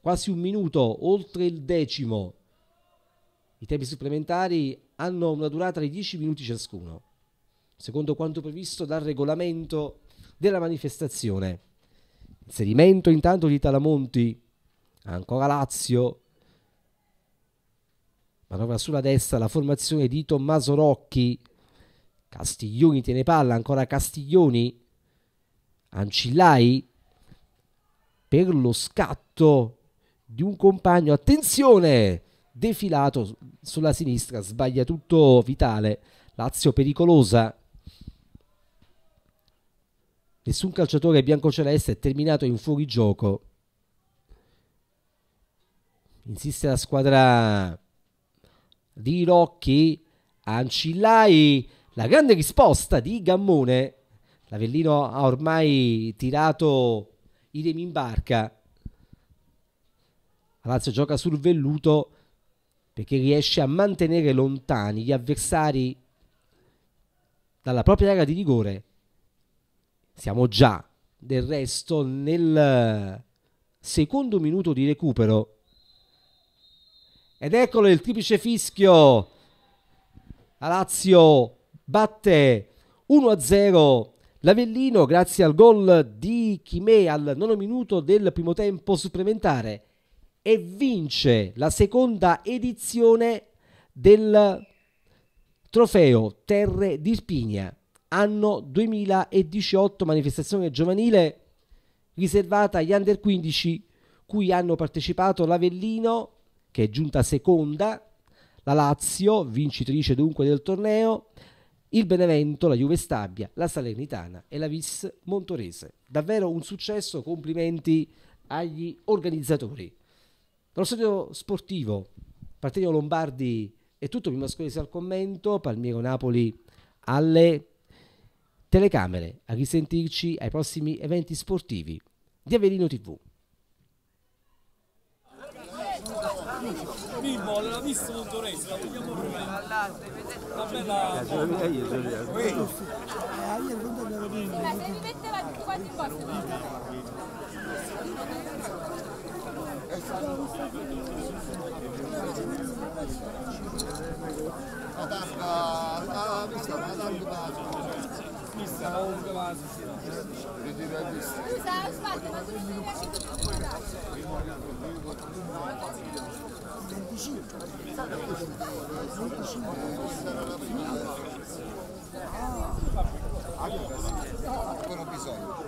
quasi un minuto oltre il decimo. I tempi supplementari hanno una durata di 10 minuti ciascuno, secondo quanto previsto dal regolamento della manifestazione. Inserimento intanto di Talamonti, ancora Lazio, Manovra sulla destra la formazione di Tommaso Rocchi. Castiglioni tiene palla, ancora Castiglioni. Ancillai per lo scatto di un compagno. Attenzione! Defilato sulla sinistra, sbaglia tutto Vitale. Lazio pericolosa. Nessun calciatore biancoceleste è terminato in fuorigioco. Insiste la squadra di Rocchi, Ancillai, la grande risposta di Gammone. L'Avellino ha ormai tirato i remi in barca. Lazio gioca sul velluto perché riesce a mantenere lontani gli avversari dalla propria area di rigore. Siamo già del resto nel secondo minuto di recupero ed eccolo il triplice fischio. La Lazio batte 1-0 l'Avellino grazie al gol di Chimè al nono minuto del primo tempo supplementare e vince la seconda edizione del trofeo Terre di Spigna, anno 2018, manifestazione giovanile riservata agli under 15 cui hanno partecipato l'Avellino, che è giunta seconda, la Lazio, vincitrice dunque del torneo, il Benevento, la Juve Stabia, la Salernitana e la Vis Montorese. Davvero un successo, complimenti agli organizzatori. Dallo stadio sportivo, Partenio Lombardi è tutto, mi mascolese al commento, Palmiero Napoli alle telecamere. A risentirci ai prossimi eventi sportivi di Avelino TV. Bimbo, l'ha visto dottoressa, la vogliamo prima. La bella... Lei è gioia. Eh, io non devo dire. Ma se mi metteva tutti quanti in posto. Adarga, adarga, adarga. Mista, ovunque va, si Scusa, aspetta, ma tu non mi piace tutto.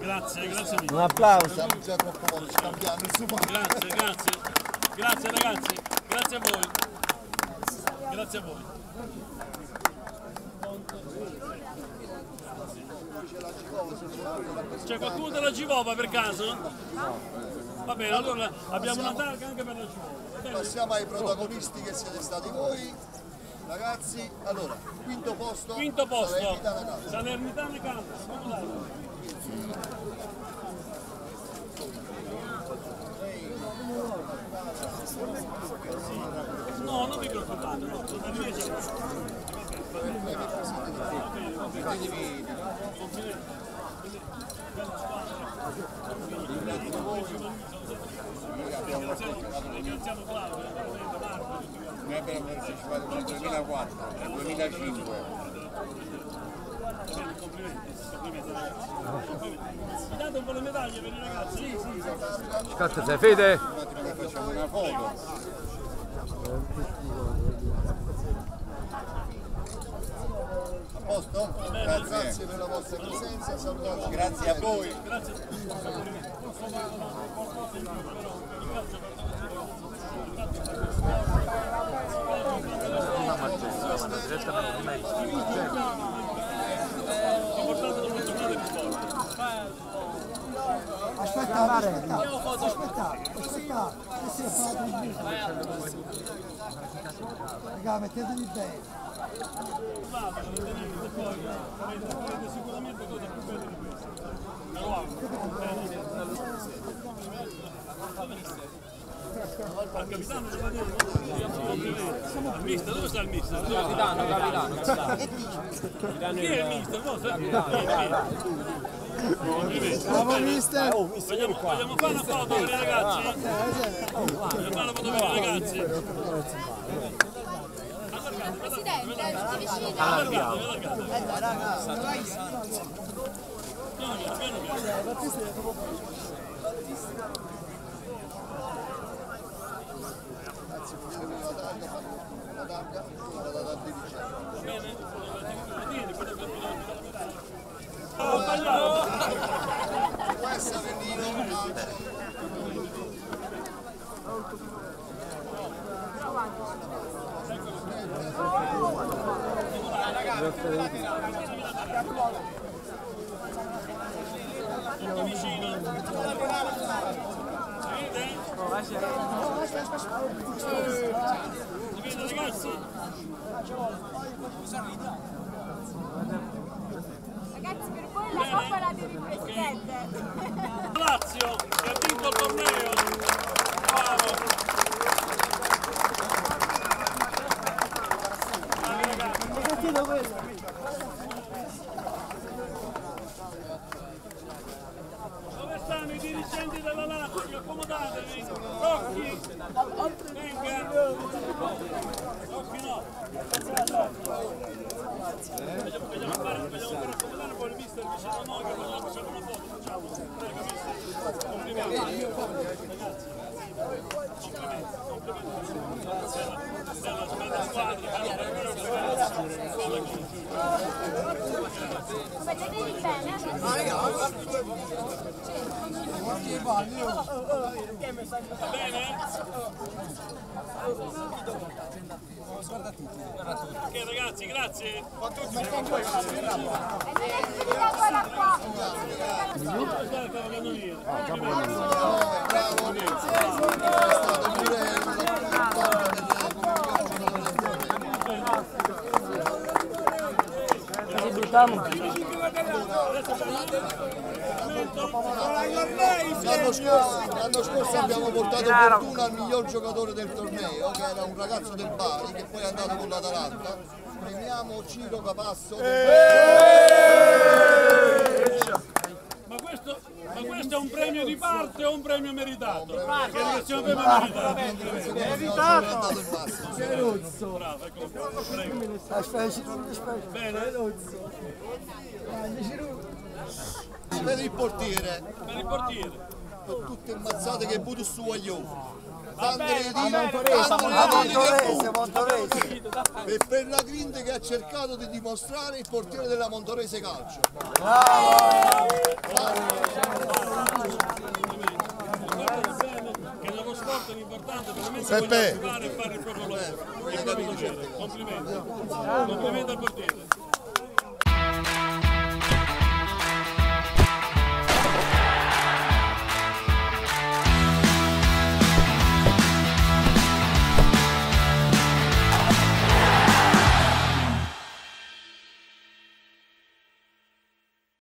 Grazie, grazie mille. Un applauso. Grazie, grazie. Grazie ragazzi, grazie a voi. Grazie a voi. C'è qualcuno della Givova per caso? No. Va bene, allora abbiamo passiamo, una targa anche per la scuola. Passiamo ai protagonisti che siete stati voi. Ragazzi, allora, quinto posto. Quinto posto. Salernitana Caldas. No, non vi preoccupate, no, da me Va bene, va bene. siamo Claudio, Noi abbiamo partecipato nel 2004, nel 2005. Mi date un po' le medaglie per i ragazzi? Sì, sì, sì. Scatta, sei fede? facciamo una foto. A posto? grazie. per la vostra presenza, salutati. Grazie a voi. Grazie. Aspettare, aspettare, aspettare, aspettare, che si è fatto il buco. Raga, mettetevi bene. Sicuramente cosa più bella di questa. capitano deve dire siamo al mister dove sta il mister? capitano capitano capitano chi è il mister? no Bravo mister! Oh, mister vogliamo, vogliamo fare una foto per i ragazzi? Vogliamo fare una foto per i ragazzi? Presidente, tutti vicini! Allargate, allargate! Piano piano! prezzi fosse verso la targa, la targa data dal dirigente. Bene, lo tieni, poi lo Oh, sbagliato! Questa Avellino, Ragazzi, vicino Ragazzi per voi la coppa la devi presente. Lazio che ha vinto il torneo. ragazzi, a tutti. L'anno scorso, l'anno scorso abbiamo portato fortuna al miglior giocatore del torneo, che era un ragazzo del Bari che poi è andato con l'Atalanta premiamo Ciro Capasso. Eh! Ma questo, ma questo è un premio di parte o un premio meritato? No, un premio meritato. Meritato. Ceruzzo. Bravo, ecco. Prego. Aspetta, Bene. Per il portiere. Per il portiere. Per tutte ammazzate che buttano su agli uomini. Andrea di Montorese, Montorese, Montorese. E per la grinta che ha cercato di dimostrare il portiere della Montorese Calcio. Bravo! Che Complimenti. Complimenti al portiere.